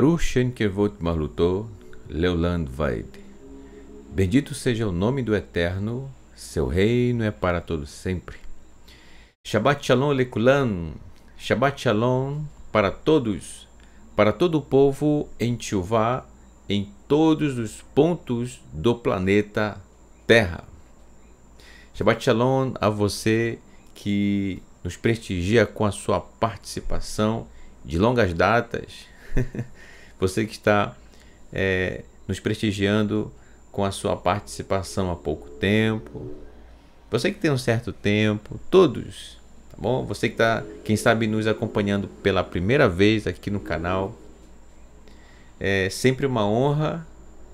Baruch Shenkevot Maluto, Leoland Vaid. Bendito seja o nome do Eterno, seu reino é para todos sempre. Shabbat Shalom Lekulan, Shabbat Shalom para todos, para todo o povo em Tchuvá, em todos os pontos do planeta Terra. Shabbat Shalom a você que nos prestigia com a sua participação de longas datas. Você que está é, nos prestigiando com a sua participação há pouco tempo. Você que tem um certo tempo, todos, tá bom? Você que está, quem sabe, nos acompanhando pela primeira vez aqui no canal. É sempre uma honra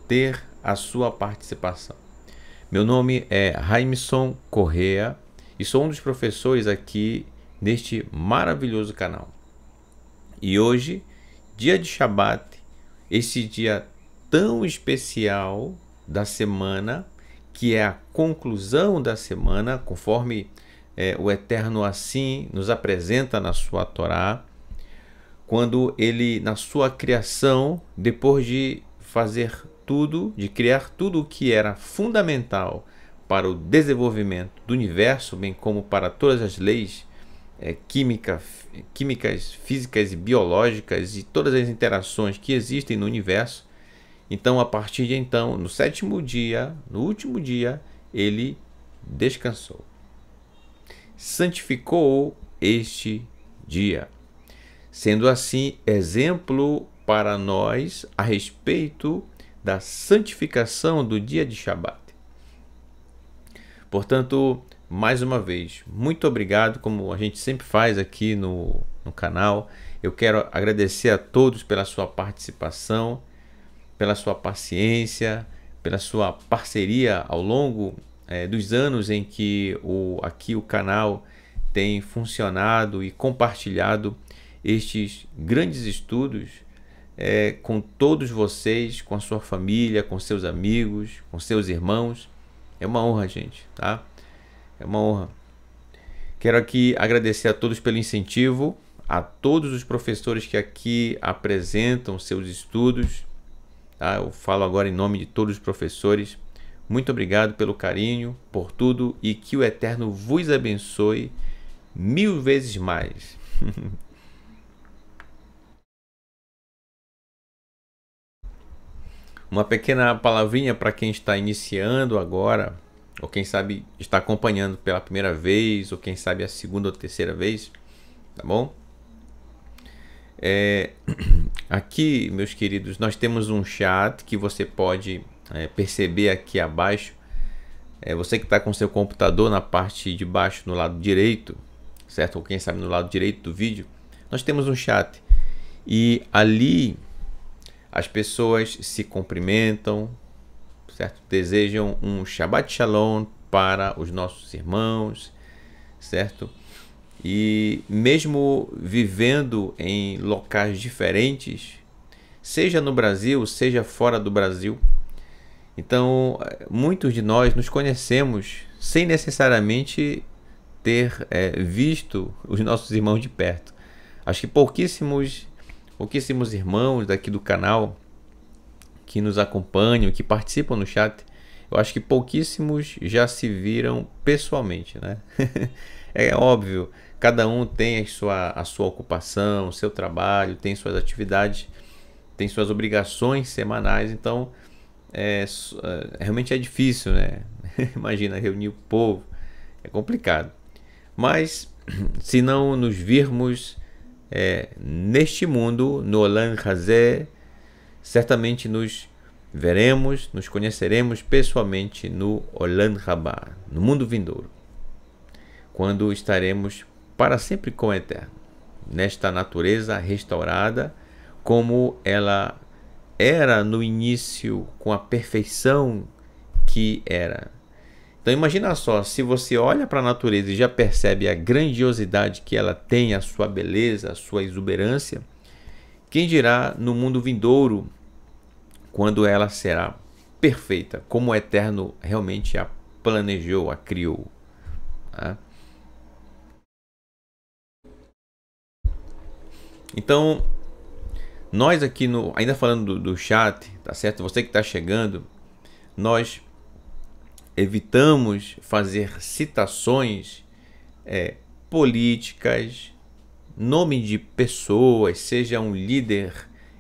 ter a sua participação. Meu nome é Raimson Correa e sou um dos professores aqui neste maravilhoso canal. E hoje, dia de Shabat, esse dia tão especial da semana, que é a conclusão da semana, conforme é, o Eterno assim nos apresenta na sua Torá, quando ele, na sua criação, depois de fazer tudo, de criar tudo o que era fundamental para o desenvolvimento do universo, bem como para todas as leis é, química, químicas, físicas e biológicas e todas as interações que existem no universo. Então, a partir de então, no sétimo dia, no último dia, ele descansou. Santificou este dia, sendo assim exemplo para nós a respeito da santificação do dia de Shabat. Portanto, mais uma vez, muito obrigado, como a gente sempre faz aqui no, no canal. Eu quero agradecer a todos pela sua participação, pela sua paciência, pela sua parceria ao longo é, dos anos em que o, aqui o canal tem funcionado e compartilhado estes grandes estudos é, com todos vocês, com a sua família, com seus amigos, com seus irmãos. É uma honra, gente, tá? É uma honra. Quero aqui agradecer a todos pelo incentivo, a todos os professores que aqui apresentam seus estudos. Tá? Eu falo agora em nome de todos os professores. Muito obrigado pelo carinho, por tudo e que o Eterno vos abençoe mil vezes mais. Uma pequena palavrinha para quem está iniciando agora ou quem sabe está acompanhando pela primeira vez, ou quem sabe é a segunda ou terceira vez, tá bom? É, aqui, meus queridos, nós temos um chat que você pode é, perceber aqui abaixo. É, você que está com seu computador na parte de baixo, no lado direito, certo? Ou quem sabe no lado direito do vídeo, nós temos um chat. E ali as pessoas se cumprimentam, certo? Desejam um Shabbat Shalom para os nossos irmãos, certo? E mesmo vivendo em locais diferentes, seja no Brasil, seja fora do Brasil, então muitos de nós nos conhecemos sem necessariamente ter é, visto os nossos irmãos de perto. Acho que pouquíssimos, pouquíssimos irmãos daqui do canal que nos acompanham, que participam no chat, eu acho que pouquíssimos já se viram pessoalmente, né? é óbvio, cada um tem a sua, a sua ocupação, o seu trabalho, tem suas atividades, tem suas obrigações semanais, então é, é realmente é difícil, né? Imagina reunir o povo, é complicado. Mas se não nos virmos é, neste mundo, no Olan Hazé, Certamente nos veremos, nos conheceremos pessoalmente no Olan Rabá, no mundo vindouro, quando estaremos para sempre com o Eterno, nesta natureza restaurada, como ela era no início, com a perfeição que era. Então imagina só, se você olha para a natureza e já percebe a grandiosidade que ela tem, a sua beleza, a sua exuberância, quem dirá no mundo vindouro, quando ela será perfeita, como o Eterno realmente a planejou, a criou? Né? Então, nós aqui no, ainda falando do, do chat, tá certo? Você que está chegando, nós evitamos fazer citações é, políticas, nome de pessoas, seja um líder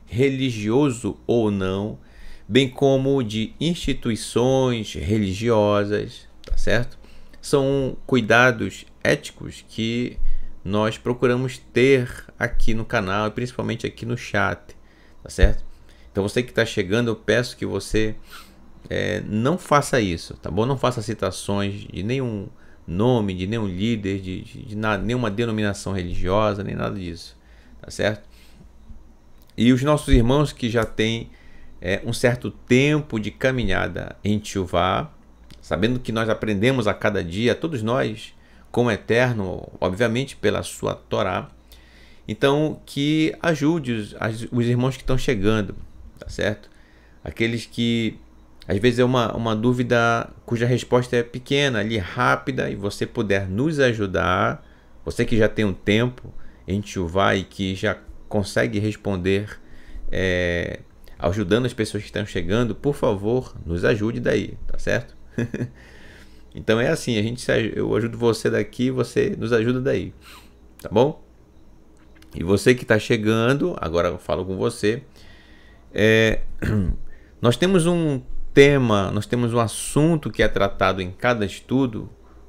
religioso ou não, bem como de instituições religiosas, tá certo? São cuidados éticos que nós procuramos ter aqui no canal e principalmente aqui no chat, tá certo? Então você que está chegando, eu peço que você é, não faça isso, tá bom? Não faça citações de nenhum nome, de nenhum líder, de, de, de nada, nenhuma denominação religiosa, nem nada disso, tá certo? E os nossos irmãos que já têm é, um certo tempo de caminhada em Tiová, sabendo que nós aprendemos a cada dia, todos nós, com o Eterno, obviamente pela sua Torá, então que ajude os, os irmãos que estão chegando, tá certo? Aqueles que às vezes é uma, uma dúvida cuja resposta é pequena, ali rápida, e você puder nos ajudar, você que já tem um tempo em Chuvá e que já consegue responder, é, ajudando as pessoas que estão chegando, por favor, nos ajude daí, tá certo? então é assim, a gente eu ajudo você daqui, você nos ajuda daí, tá bom? E você que está chegando, agora eu falo com você. É, nós temos um tema, nós temos um assunto que é tratado em cada estudo,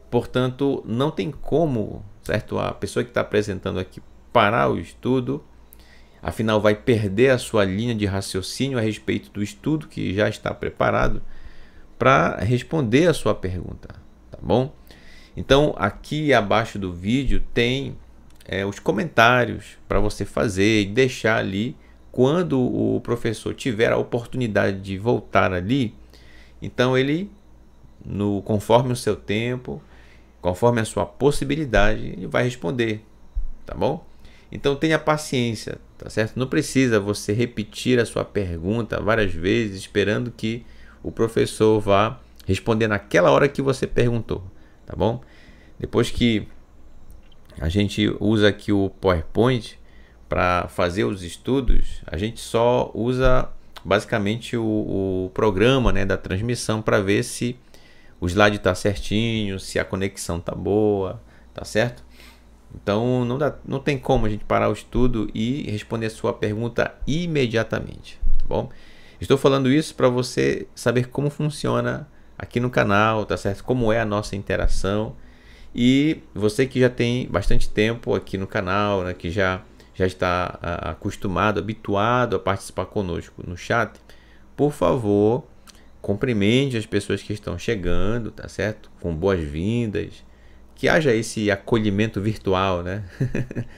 portanto, não tem como, certo? A pessoa que está apresentando aqui parar o estudo, afinal, vai perder a sua linha de raciocínio a respeito do estudo que já está preparado para responder a sua pergunta, tá bom? Então, aqui abaixo do vídeo tem é, os comentários para você fazer e deixar ali quando o professor tiver a oportunidade de voltar ali, então ele, no, conforme o seu tempo, conforme a sua possibilidade, ele vai responder, tá bom? Então tenha paciência, tá certo? Não precisa você repetir a sua pergunta várias vezes esperando que o professor vá responder naquela hora que você perguntou, tá bom? Depois que a gente usa aqui o PowerPoint, para fazer os estudos, a gente só usa basicamente o, o programa né, da transmissão para ver se o slide está certinho, se a conexão está boa, tá certo? Então não, dá, não tem como a gente parar o estudo e responder a sua pergunta imediatamente. Tá bom, estou falando isso para você saber como funciona aqui no canal, tá certo? Como é a nossa interação. E você que já tem bastante tempo aqui no canal, né, que já já está acostumado, habituado a participar conosco no chat, por favor, cumprimente as pessoas que estão chegando, tá certo? Com boas-vindas, que haja esse acolhimento virtual, né?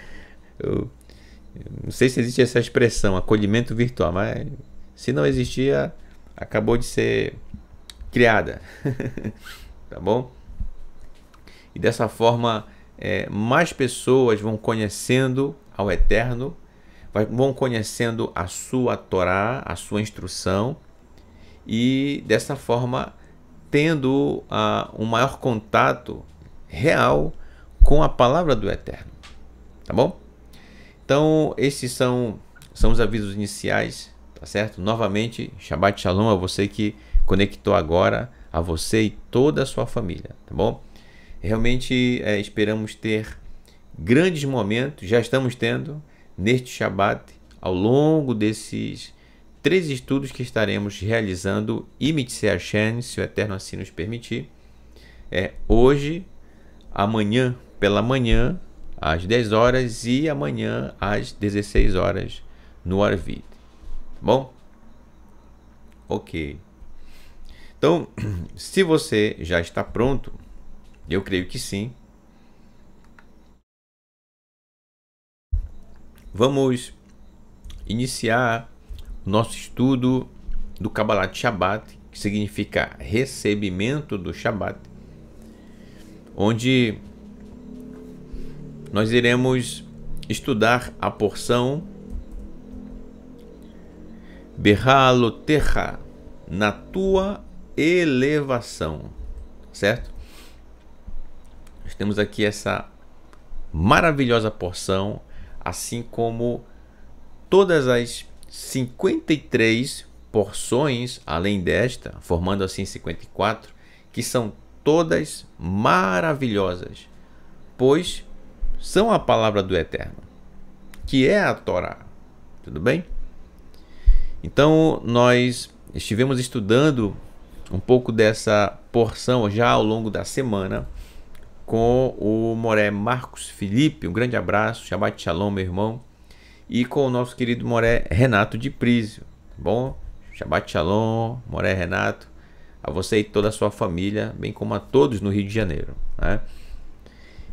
eu não sei se existe essa expressão, acolhimento virtual, mas se não existia, acabou de ser criada, tá bom? E dessa forma é, mais pessoas vão conhecendo ao Eterno, vão conhecendo a sua Torá, a sua instrução, e dessa forma tendo uh, um maior contato real com a palavra do Eterno. Tá bom? Então, esses são, são os avisos iniciais, tá certo? Novamente, Shabbat Shalom a você que conectou agora, a você e toda a sua família, tá bom? Realmente é, esperamos ter grandes momentos, já estamos tendo neste Shabat, ao longo desses três estudos que estaremos realizando, Imitse Hashem, se o Eterno assim nos permitir, é hoje, amanhã pela manhã, às 10 horas e amanhã às 16 horas no Arvid. Tá bom? Ok. Então, se você já está pronto, eu creio que sim. Vamos iniciar o nosso estudo do Kabbalat Shabbat, que significa recebimento do Shabbat, onde nós iremos estudar a porção Berraloterra, na tua elevação, certo? Temos aqui essa maravilhosa porção, assim como todas as 53 porções além desta, formando assim 54, que são todas maravilhosas, pois são a palavra do Eterno, que é a Torá. Tudo bem? Então, nós estivemos estudando um pouco dessa porção já ao longo da semana com o Moré Marcos Felipe. Um grande abraço, Shabbat Shalom, meu irmão. E com o nosso querido Moré Renato de Prísio. Tá bom? Shabbat Shalom, Moré Renato. A você e toda a sua família, bem como a todos no Rio de Janeiro. Né?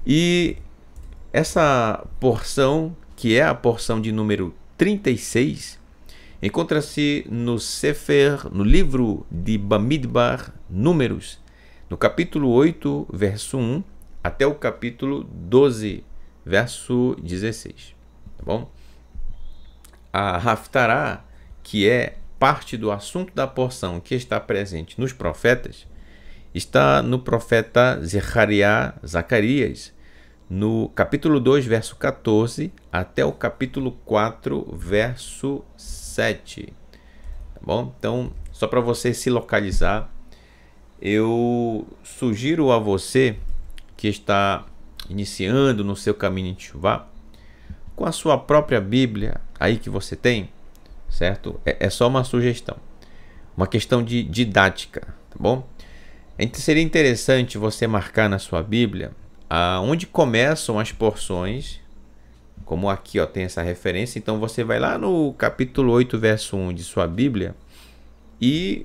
E essa porção, que é a porção de número 36, encontra-se no Sefer, no livro de Bamidbar, Números, no capítulo 8, verso 1 até o capítulo 12, verso 16. Tá bom? A Raftará, que é parte do assunto da porção que está presente nos profetas, está no profeta Zechariah, Zacarias, no capítulo 2, verso 14, até o capítulo 4, verso 7. Tá bom? Então, só para você se localizar, eu sugiro a você que está iniciando no seu caminho de Chuva, com a sua própria Bíblia aí que você tem, certo? É, é só uma sugestão, uma questão de didática, tá bom? Então seria interessante você marcar na sua Bíblia aonde ah, começam as porções, como aqui ó, tem essa referência, então você vai lá no capítulo 8, verso 1 de sua Bíblia e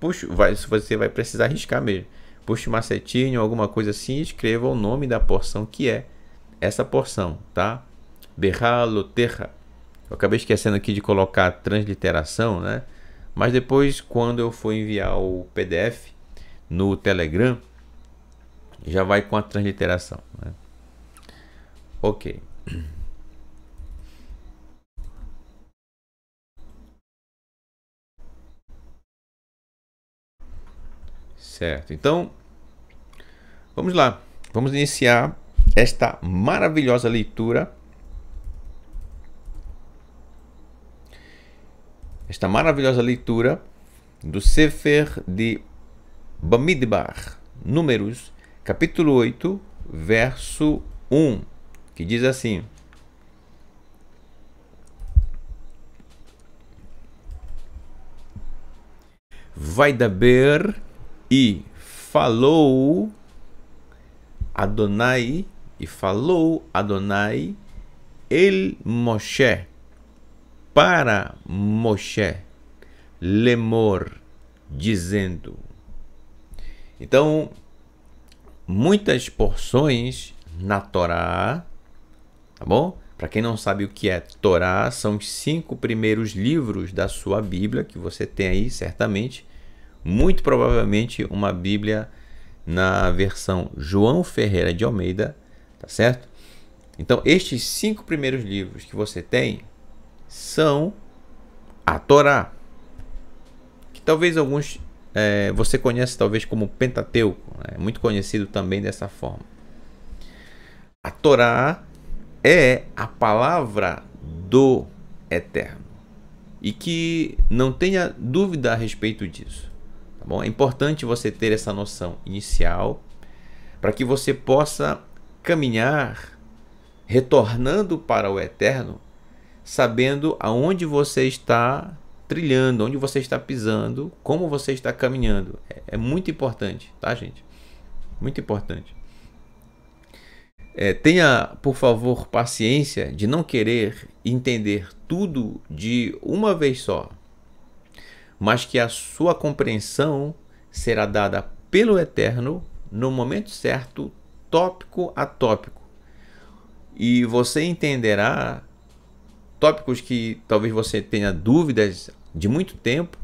puxa, vai, você vai precisar riscar mesmo puxe macetinho, alguma coisa assim, escreva o nome da porção que é essa porção, tá? Berralo terra. Eu acabei esquecendo aqui de colocar a transliteração, né? Mas depois, quando eu for enviar o PDF no Telegram, já vai com a transliteração. Né? Ok. Certo. Então, vamos lá. Vamos iniciar esta maravilhosa leitura. Esta maravilhosa leitura do Sefer de Bamidbar, Números, capítulo 8, verso 1, que diz assim: Vai ber e falou Adonai, e falou Adonai el Moshe para Moshe, Lemor, dizendo. Então, muitas porções na Torá, tá bom? Para quem não sabe o que é Torá, são os cinco primeiros livros da sua Bíblia, que você tem aí certamente, muito provavelmente uma Bíblia na versão João Ferreira de Almeida, tá certo? Então, estes cinco primeiros livros que você tem são a Torá, que talvez alguns é, você conhece talvez como Pentateuco, né? é né? muito conhecido também dessa forma. A Torá é a palavra do Eterno e que não tenha dúvida a respeito disso. Tá bom? É importante você ter essa noção inicial para que você possa caminhar retornando para o eterno, sabendo aonde você está trilhando, onde você está pisando, como você está caminhando. É, é muito importante, tá, gente? Muito importante. É, tenha, por favor, paciência de não querer entender tudo de uma vez só mas que a sua compreensão será dada pelo Eterno no momento certo, tópico a tópico. E você entenderá tópicos que talvez você tenha dúvidas de muito tempo,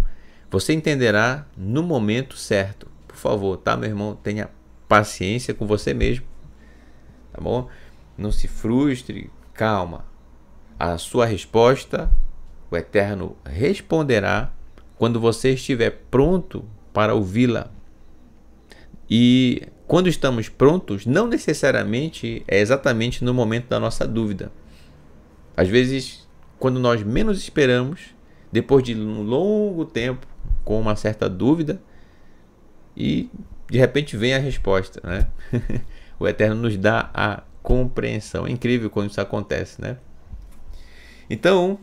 você entenderá no momento certo. Por favor, tá, meu irmão? Tenha paciência com você mesmo, tá bom? Não se frustre, calma. A sua resposta, o Eterno responderá quando você estiver pronto para ouvi-la. E quando estamos prontos, não necessariamente é exatamente no momento da nossa dúvida. Às vezes, quando nós menos esperamos, depois de um longo tempo com uma certa dúvida, e de repente vem a resposta, né? o Eterno nos dá a compreensão. É incrível quando isso acontece, né? Então,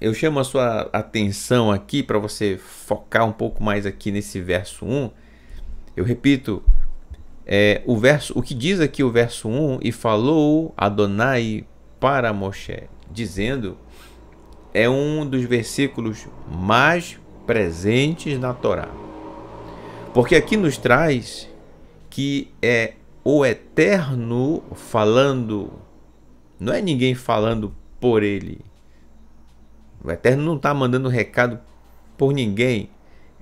eu chamo a sua atenção aqui para você focar um pouco mais aqui nesse verso 1. Eu repito, é, o, verso, o que diz aqui o verso 1, e falou Adonai para Moshe, dizendo, é um dos versículos mais presentes na Torá. Porque aqui nos traz que é o Eterno falando, não é ninguém falando por ele o Eterno não está mandando recado por ninguém.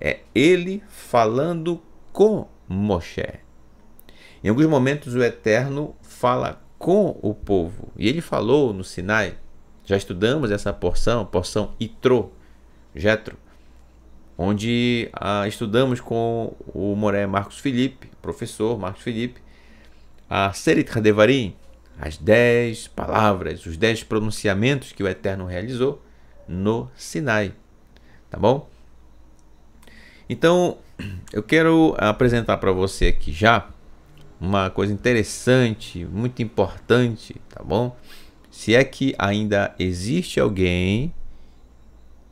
É ele falando com Moshe. Em alguns momentos o Eterno fala com o povo. E ele falou no Sinai. Já estudamos essa porção, porção Itro, Jetro, onde ah, estudamos com o Moré Marcos Felipe, professor Marcos Felipe, a Serit Hadevarim, as dez palavras, os dez pronunciamentos que o Eterno realizou no Sinai. Tá bom? Então, eu quero apresentar para você aqui já uma coisa interessante, muito importante, tá bom? Se é que ainda existe alguém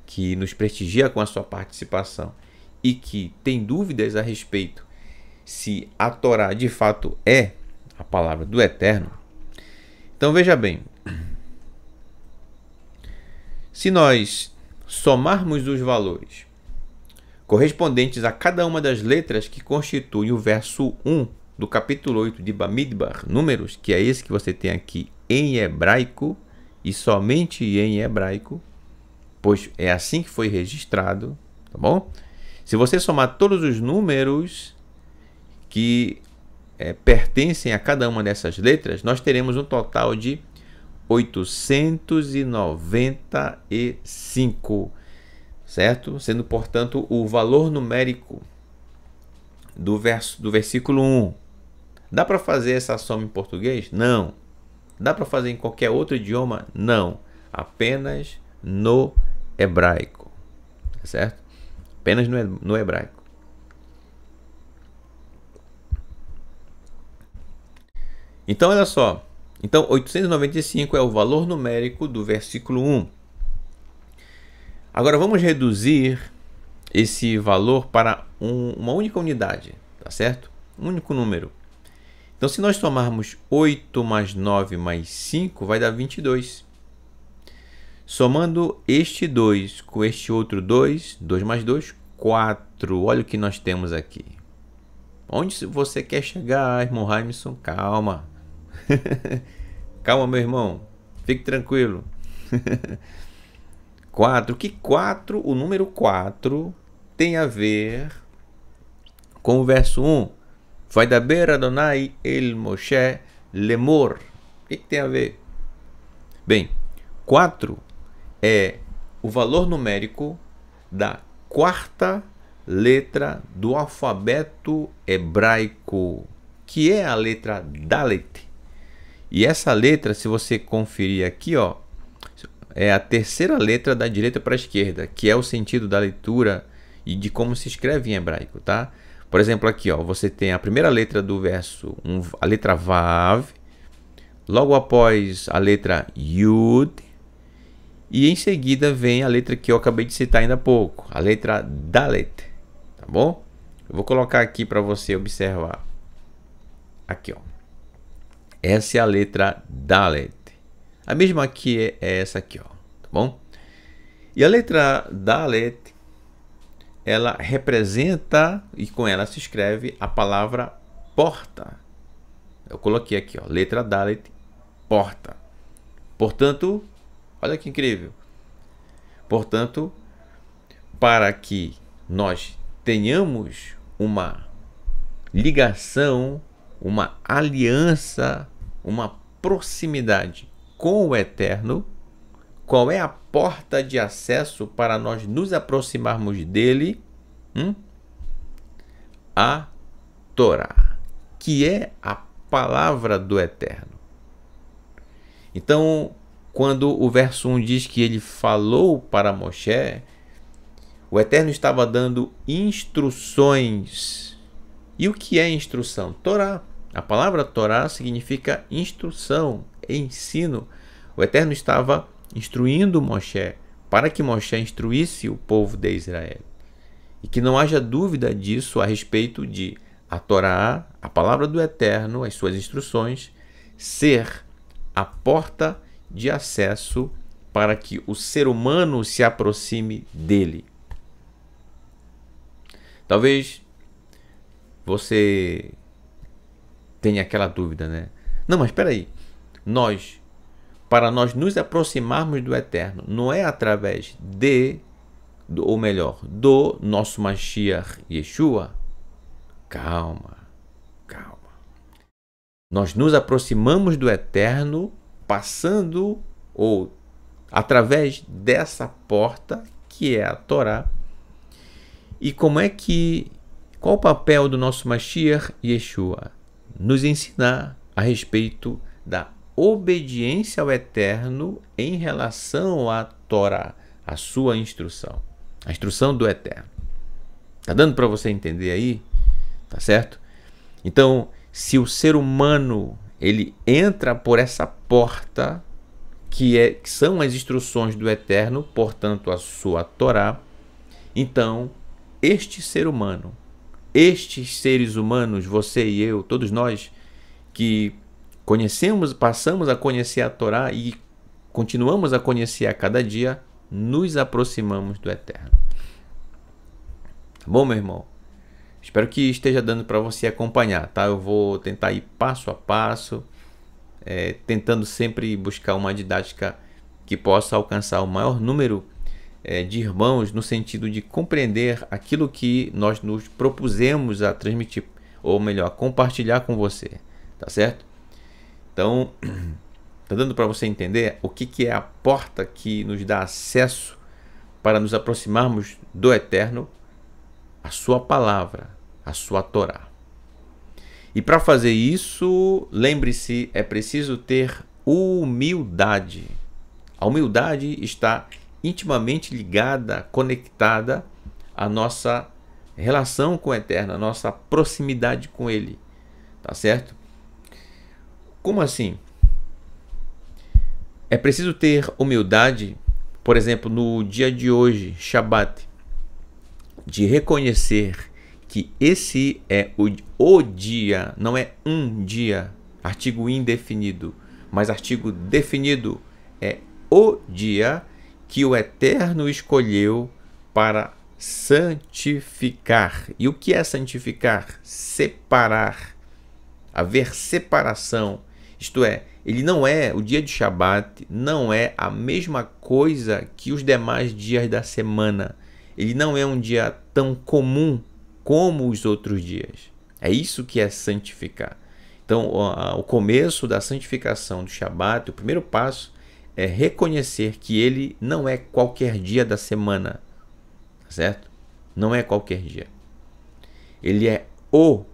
que nos prestigia com a sua participação e que tem dúvidas a respeito se a Torá de fato é a palavra do Eterno, então veja bem, se nós somarmos os valores correspondentes a cada uma das letras que constituem o verso 1 do capítulo 8 de Bamidbar, números, que é esse que você tem aqui em hebraico e somente em hebraico, pois é assim que foi registrado, tá bom? Se você somar todos os números que é, pertencem a cada uma dessas letras, nós teremos um total de 895, certo? Sendo, portanto, o valor numérico do, verso, do versículo 1. Dá para fazer essa soma em português? Não. Dá para fazer em qualquer outro idioma? Não. Apenas no hebraico, certo? Apenas no hebraico. Então, olha só, então, 895 é o valor numérico do versículo 1. Agora vamos reduzir esse valor para um, uma única unidade, tá certo? Um único número. Então, se nós somarmos 8 mais 9 mais 5, vai dar 22. Somando este 2 com este outro 2, 2 mais 2, 4. Olha o que nós temos aqui. Onde você quer chegar, irmão Raimson? Calma. Calma, meu irmão. Fique tranquilo. 4. que 4, o número 4, tem a ver com o verso 1. Vai da beira Adonai el Moshe lemor. O que, que tem a ver? Bem, 4 é o valor numérico da quarta letra do alfabeto hebraico, que é a letra Dalet. E essa letra, se você conferir aqui, ó, é a terceira letra da direita para a esquerda, que é o sentido da leitura e de como se escreve em hebraico, tá? Por exemplo, aqui, ó, você tem a primeira letra do verso, um, a letra Vav, logo após a letra Yud, e em seguida vem a letra que eu acabei de citar ainda há pouco, a letra Dalet, tá bom? Eu vou colocar aqui para você observar. Aqui, ó. Essa é a letra Dalet. A mesma que é, é essa aqui, ó, tá bom? E a letra Dalet, ela representa e com ela se escreve a palavra porta. Eu coloquei aqui, ó, letra Dalet, porta. Portanto, olha que incrível. Portanto, para que nós tenhamos uma ligação uma aliança, uma proximidade com o Eterno, qual é a porta de acesso para nós nos aproximarmos dele? Hum? A Torá, que é a palavra do Eterno. Então, quando o verso 1 diz que ele falou para Moshe, o Eterno estava dando instruções e o que é instrução? Torá. A palavra Torá significa instrução, ensino. O Eterno estava instruindo Moshe para que Moshe instruísse o povo de Israel. E que não haja dúvida disso a respeito de a Torá, a palavra do Eterno, as suas instruções, ser a porta de acesso para que o ser humano se aproxime dele. Talvez você tem aquela dúvida, né? Não, mas espera aí. Nós, para nós nos aproximarmos do eterno, não é através de, ou melhor, do nosso Mashiach Yeshua? Calma, calma. Nós nos aproximamos do eterno passando ou através dessa porta que é a Torá. E como é que qual o papel do nosso Mashiach Yeshua? Nos ensinar a respeito da obediência ao Eterno em relação à Torá, a sua instrução, a instrução do Eterno. Tá dando para você entender aí? Tá certo? Então, se o ser humano ele entra por essa porta que, é, que são as instruções do Eterno, portanto a sua Torá, então este ser humano estes seres humanos, você e eu, todos nós que conhecemos, passamos a conhecer a Torá e continuamos a conhecer a cada dia, nos aproximamos do eterno. Tá bom, meu irmão? Espero que esteja dando para você acompanhar, tá? Eu vou tentar ir passo a passo, é, tentando sempre buscar uma didática que possa alcançar o maior número é, de irmãos no sentido de compreender aquilo que nós nos propusemos a transmitir, ou melhor, compartilhar com você, tá certo? Então, tá dando para você entender o que, que é a porta que nos dá acesso para nos aproximarmos do Eterno, a sua palavra, a sua Torá. E para fazer isso, lembre-se, é preciso ter humildade. A humildade está intimamente ligada, conectada à nossa relação com o Eterno, à nossa proximidade com Ele. Tá certo? Como assim? É preciso ter humildade, por exemplo, no dia de hoje, Shabat, de reconhecer que esse é o, o dia, não é um dia, artigo indefinido, mas artigo definido, é o dia que o Eterno escolheu para santificar. E o que é santificar? Separar. Haver separação. Isto é, ele não é, o dia de Shabat não é a mesma coisa que os demais dias da semana. Ele não é um dia tão comum como os outros dias. É isso que é santificar. Então, o começo da santificação do Shabat, o primeiro passo, é reconhecer que ele não é qualquer dia da semana, tá certo? Não é qualquer dia. Ele é o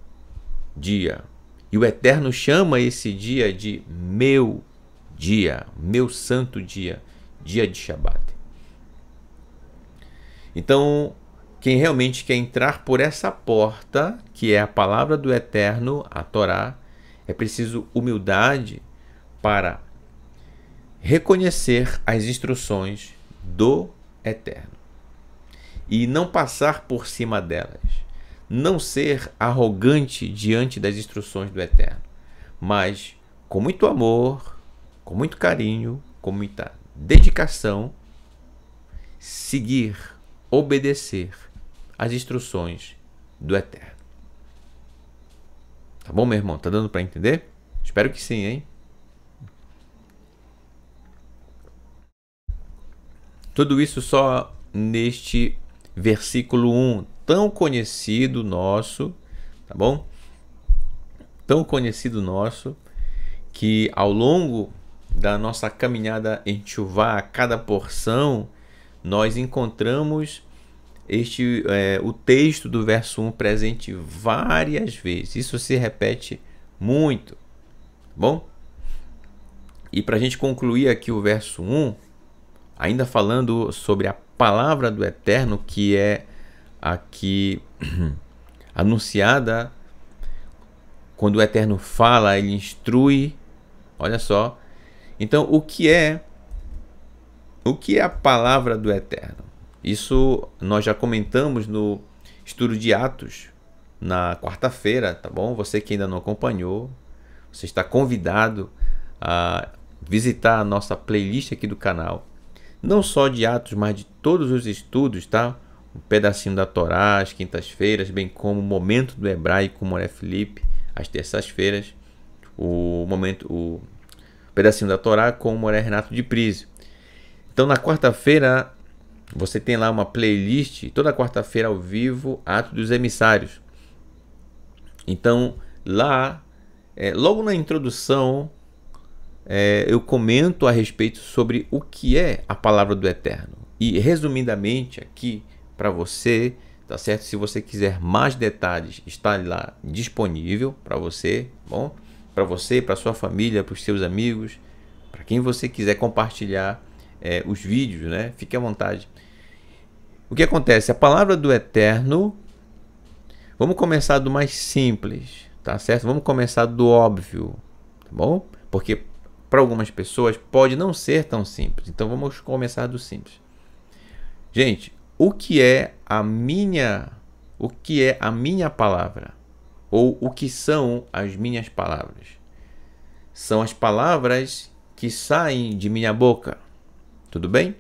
dia. E o Eterno chama esse dia de meu dia, meu santo dia, dia de Shabat. Então, quem realmente quer entrar por essa porta, que é a palavra do Eterno, a Torá, é preciso humildade para reconhecer as instruções do Eterno e não passar por cima delas, não ser arrogante diante das instruções do Eterno, mas com muito amor, com muito carinho, com muita dedicação, seguir, obedecer as instruções do Eterno. Tá bom, meu irmão? Tá dando para entender? Espero que sim, hein? Tudo isso só neste versículo 1, tão conhecido nosso, tá bom? Tão conhecido nosso, que ao longo da nossa caminhada em Chuvá, a cada porção, nós encontramos este é, o texto do verso 1 presente várias vezes. Isso se repete muito, tá bom? E para a gente concluir aqui o verso 1, Ainda falando sobre a palavra do Eterno, que é aqui anunciada, quando o Eterno fala, ele instrui. Olha só. Então, o que é o que é a palavra do Eterno? Isso nós já comentamos no estudo de Atos na quarta-feira, tá bom? Você que ainda não acompanhou, você está convidado a visitar a nossa playlist aqui do canal não só de Atos, mas de todos os estudos, tá? Um pedacinho da Torá às quintas-feiras, bem como o momento do hebraico, Moré Felipe, às terças-feiras, o momento, o pedacinho da Torá com o Moré Renato de Prise. Então, na quarta-feira, você tem lá uma playlist, toda quarta-feira ao vivo, Atos dos Emissários. Então, lá, é, logo na introdução, é, eu comento a respeito sobre o que é a palavra do Eterno. E resumidamente aqui para você, tá certo? Se você quiser mais detalhes, está lá disponível para você, tá bom? Para você, para sua família, para os seus amigos, para quem você quiser compartilhar é, os vídeos, né? Fique à vontade. O que acontece? A palavra do Eterno. Vamos começar do mais simples, tá certo? Vamos começar do óbvio, tá bom? Porque para algumas pessoas pode não ser tão simples. Então vamos começar do simples. Gente, o que é a minha o que é a minha palavra? Ou o que são as minhas palavras? São as palavras que saem de minha boca. Tudo bem?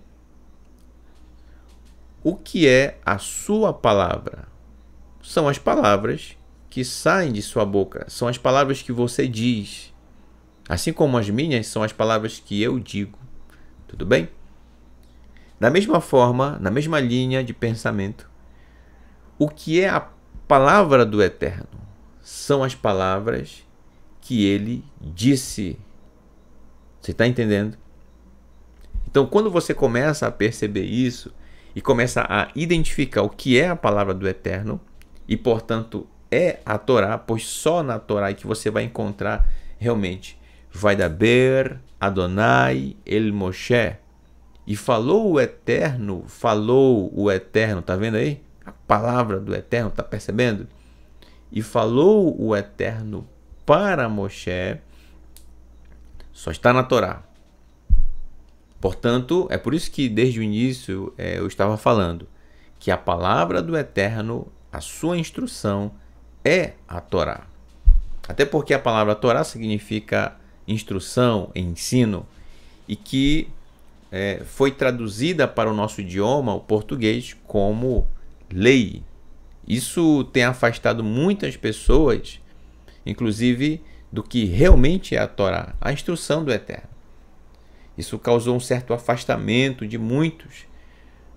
O que é a sua palavra? São as palavras que saem de sua boca, são as palavras que você diz Assim como as minhas são as palavras que eu digo. Tudo bem? Da mesma forma, na mesma linha de pensamento, o que é a palavra do Eterno? São as palavras que ele disse. Você está entendendo? Então, quando você começa a perceber isso e começa a identificar o que é a palavra do Eterno, e portanto é a Torá, pois só na Torá é que você vai encontrar realmente Vaidaber Adonai El Moshe. E falou o Eterno, falou o Eterno, tá vendo aí? A palavra do Eterno, tá percebendo? E falou o Eterno para Moshe, só está na Torá. Portanto, é por isso que desde o início é, eu estava falando que a palavra do Eterno, a sua instrução, é a Torá. Até porque a palavra Torá significa instrução, ensino, e que é, foi traduzida para o nosso idioma, o português, como lei. Isso tem afastado muitas pessoas, inclusive, do que realmente é a Torá, a instrução do Eterno. Isso causou um certo afastamento de muitos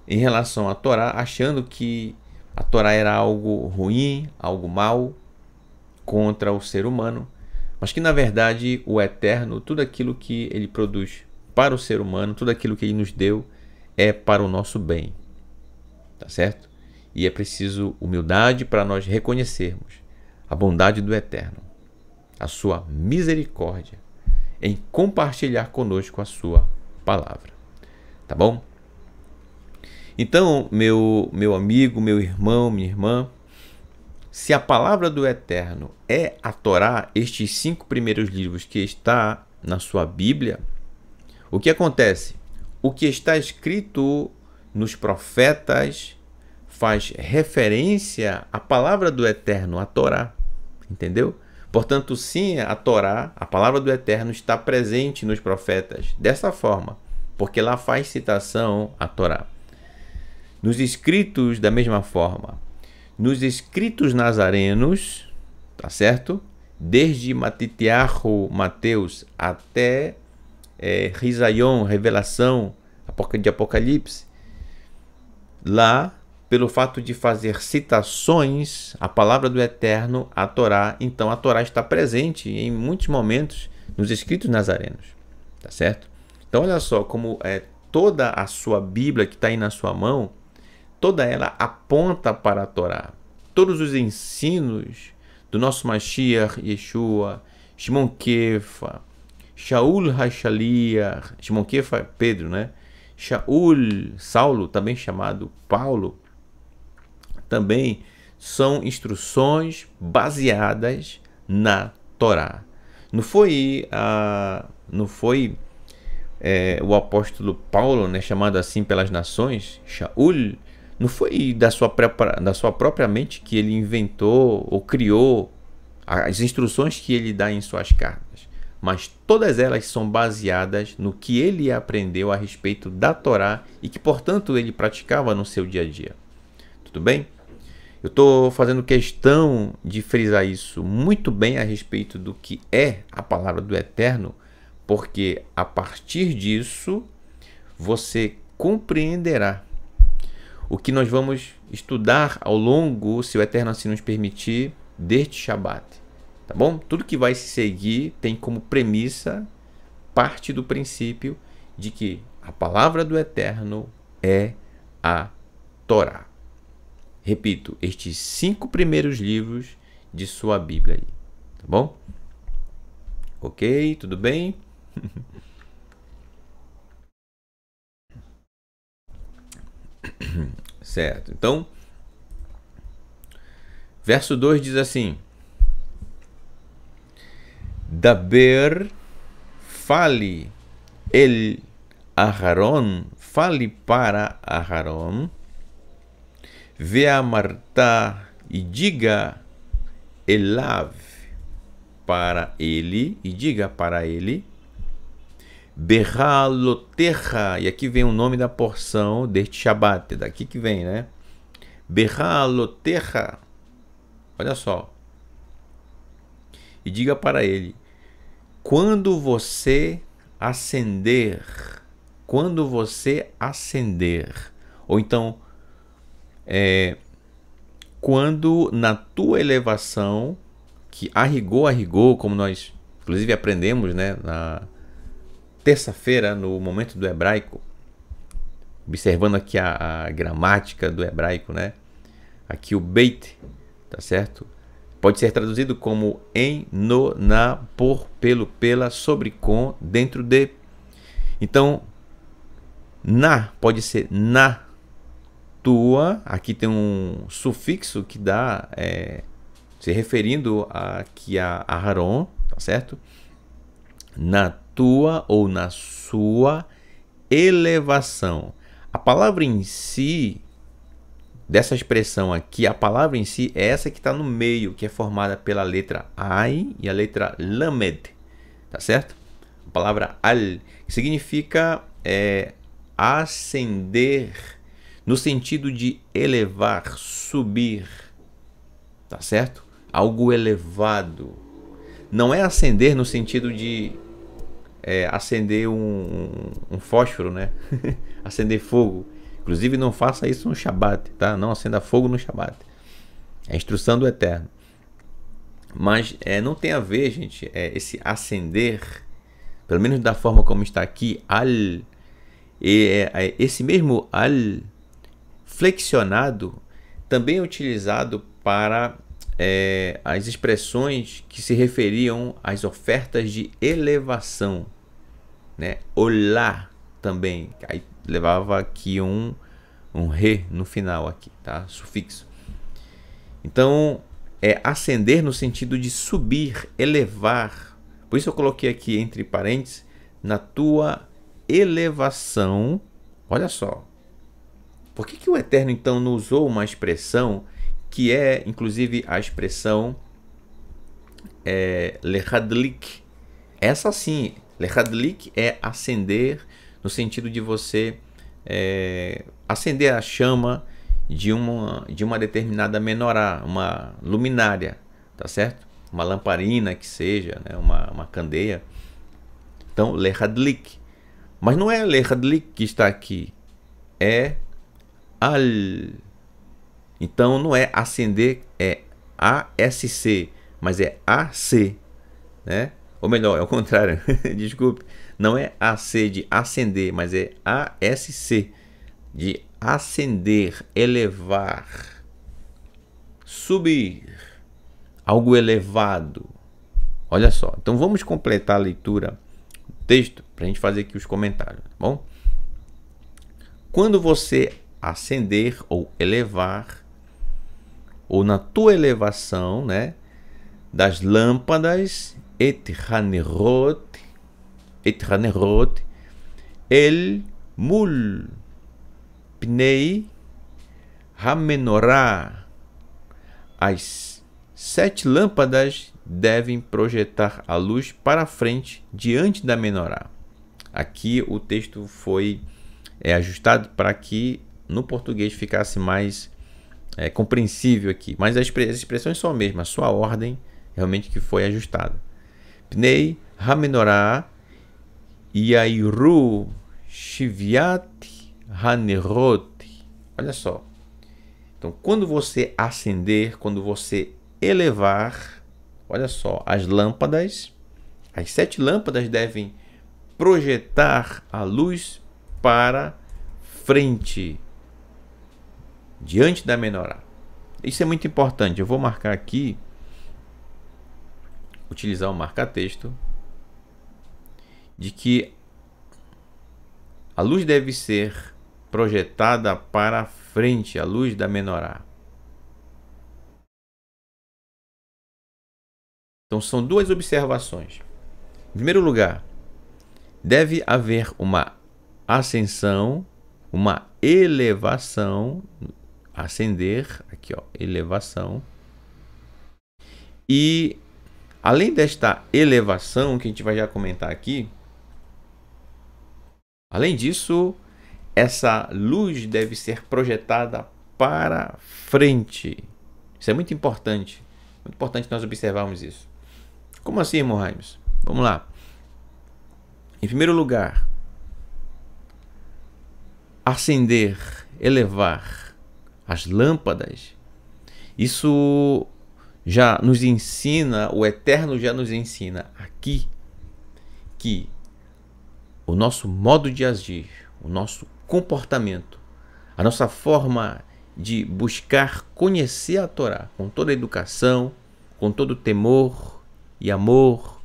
em relação à Torá, achando que a Torá era algo ruim, algo mal contra o ser humano mas que na verdade o eterno, tudo aquilo que ele produz para o ser humano, tudo aquilo que ele nos deu é para o nosso bem. Tá certo? E é preciso humildade para nós reconhecermos a bondade do eterno, a sua misericórdia em compartilhar conosco a sua palavra. Tá bom? Então, meu meu amigo, meu irmão, minha irmã, se a palavra do Eterno é a Torá, estes cinco primeiros livros que está na sua Bíblia, o que acontece? O que está escrito nos profetas faz referência à palavra do Eterno, a Torá. Entendeu? Portanto, sim, a Torá, a palavra do Eterno, está presente nos profetas dessa forma, porque lá faz citação à Torá. Nos escritos, da mesma forma, nos escritos nazarenos, tá certo? Desde Matitiarro, Mateus, até é, Revelação, de Apocalipse, lá, pelo fato de fazer citações à palavra do Eterno, a Torá, então a Torá está presente em muitos momentos nos escritos nazarenos, tá certo? Então olha só como é toda a sua Bíblia que está aí na sua mão, toda ela aponta para a Torá. Todos os ensinos do nosso Mashiach Yeshua, Shimon Kefa, Shaul Hashaliah, Shimon Kefa é Pedro, né? Shaul, Saulo, também chamado Paulo, também são instruções baseadas na Torá. Não foi, a, ah, não foi é, o apóstolo Paulo, né, chamado assim pelas nações, Shaul, não foi da sua, da sua própria mente que ele inventou ou criou as instruções que ele dá em suas cartas, mas todas elas são baseadas no que ele aprendeu a respeito da Torá e que, portanto, ele praticava no seu dia a dia. Tudo bem? Eu estou fazendo questão de frisar isso muito bem a respeito do que é a palavra do Eterno, porque a partir disso você compreenderá o que nós vamos estudar ao longo, se o Eterno assim nos permitir, deste Shabat. Tá bom? Tudo que vai se seguir tem como premissa parte do princípio de que a palavra do Eterno é a Torá. Repito, estes cinco primeiros livros de sua Bíblia aí, tá bom? Ok, tudo bem? Certo. Então, verso 2 diz assim: Daber fale el Aharon, fale para Aharon, vê a Marta e diga Elav para ele, e diga para ele, Berraloterra. E aqui vem o nome da porção deste Shabbat. Daqui que vem, né? Berraloterra. Olha só. E diga para ele: quando você acender, quando você acender, ou então, é, quando na tua elevação, que arrigou, arrigou, como nós inclusive aprendemos né, na, terça-feira, no momento do hebraico, observando aqui a, a, gramática do hebraico, né? Aqui o beit, tá certo? Pode ser traduzido como em, no, na, por, pelo, pela, sobre, com, dentro de. Então, na pode ser na tua. Aqui tem um sufixo que dá é, se referindo a que a Aaron, tá certo? Na tua ou na sua elevação. A palavra em si, dessa expressão aqui, a palavra em si é essa que está no meio, que é formada pela letra Ai e a letra Lamed, tá certo? A palavra Al, que significa é, ascender, no sentido de elevar, subir, tá certo? Algo elevado. Não é ascender no sentido de é, acender um, um, fósforo, né? acender fogo. Inclusive, não faça isso no Shabat, tá? Não acenda fogo no Shabat. É a instrução do Eterno. Mas é, não tem a ver, gente, é, esse acender, pelo menos da forma como está aqui, al, é, é, esse mesmo al flexionado também é utilizado para é, as expressões que se referiam às ofertas de elevação né? Olá também, aí levava aqui um um re no final aqui, tá? Sufixo. Então, é ascender no sentido de subir, elevar. Por isso eu coloquei aqui entre parênteses na tua elevação. Olha só. Por que, que o Eterno então não usou uma expressão que é, inclusive, a expressão é, Lehadlik? Essa sim Lehadlik é acender no sentido de você é, acender a chama de uma, de uma determinada menorá, uma luminária, tá certo? Uma lamparina que seja, né? uma, uma candeia. Então, Lehadlik. Mas não é Lehadlik que está aqui, é Al. Então não é acender, é ASC, mas é AC, né? Ou melhor, é o contrário. Desculpe. Não é AC de acender, mas é ASC de acender, elevar, subir, algo elevado. Olha só. Então vamos completar a leitura do texto para a gente fazer aqui os comentários, tá bom? Quando você acender ou elevar, ou na tua elevação, né, das lâmpadas et hanerot, et hanerot, el mul pnei hamenorá. As sete lâmpadas devem projetar a luz para frente diante da menorá. Aqui o texto foi é, ajustado para que no português ficasse mais é, compreensível aqui, mas as, expressões são a mesma, a sua ordem realmente que foi ajustada. Pnei Hamenorah Yairu Shiviat Hanerot. Olha só. Então, quando você acender, quando você elevar, olha só, as lâmpadas, as sete lâmpadas devem projetar a luz para frente, diante da menorá. Isso é muito importante. Eu vou marcar aqui utilizar o marca-texto de que a luz deve ser projetada para frente, a luz da menorá. Então são duas observações. Em primeiro lugar, deve haver uma ascensão, uma elevação, ascender, aqui ó, elevação, e Além desta elevação que a gente vai já comentar aqui, além disso, essa luz deve ser projetada para frente. Isso é muito importante. Muito importante nós observarmos isso. Como assim, irmão Raimes? Vamos lá. Em primeiro lugar, acender, elevar as lâmpadas. Isso já nos ensina, o Eterno já nos ensina aqui que o nosso modo de agir, o nosso comportamento, a nossa forma de buscar conhecer a Torá com toda a educação, com todo o temor e amor,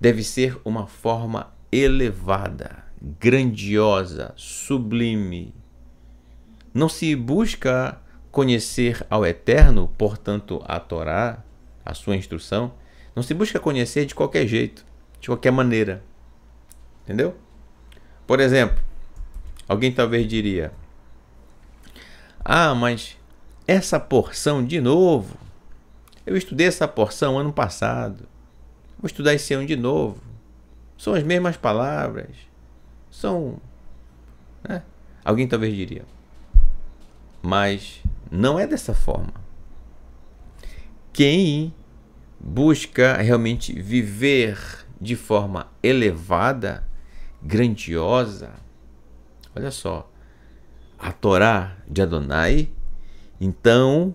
deve ser uma forma elevada, grandiosa, sublime. Não se busca conhecer ao Eterno, portanto, a Torá, a sua instrução, não se busca conhecer de qualquer jeito, de qualquer maneira. Entendeu? Por exemplo, alguém talvez diria: Ah, mas essa porção de novo. Eu estudei essa porção ano passado. Vou estudar esse ano de novo. São as mesmas palavras. São. Né? Alguém talvez diria. Mas não é dessa forma. Quem busca realmente viver de forma elevada, grandiosa, olha só, a Torá de Adonai, então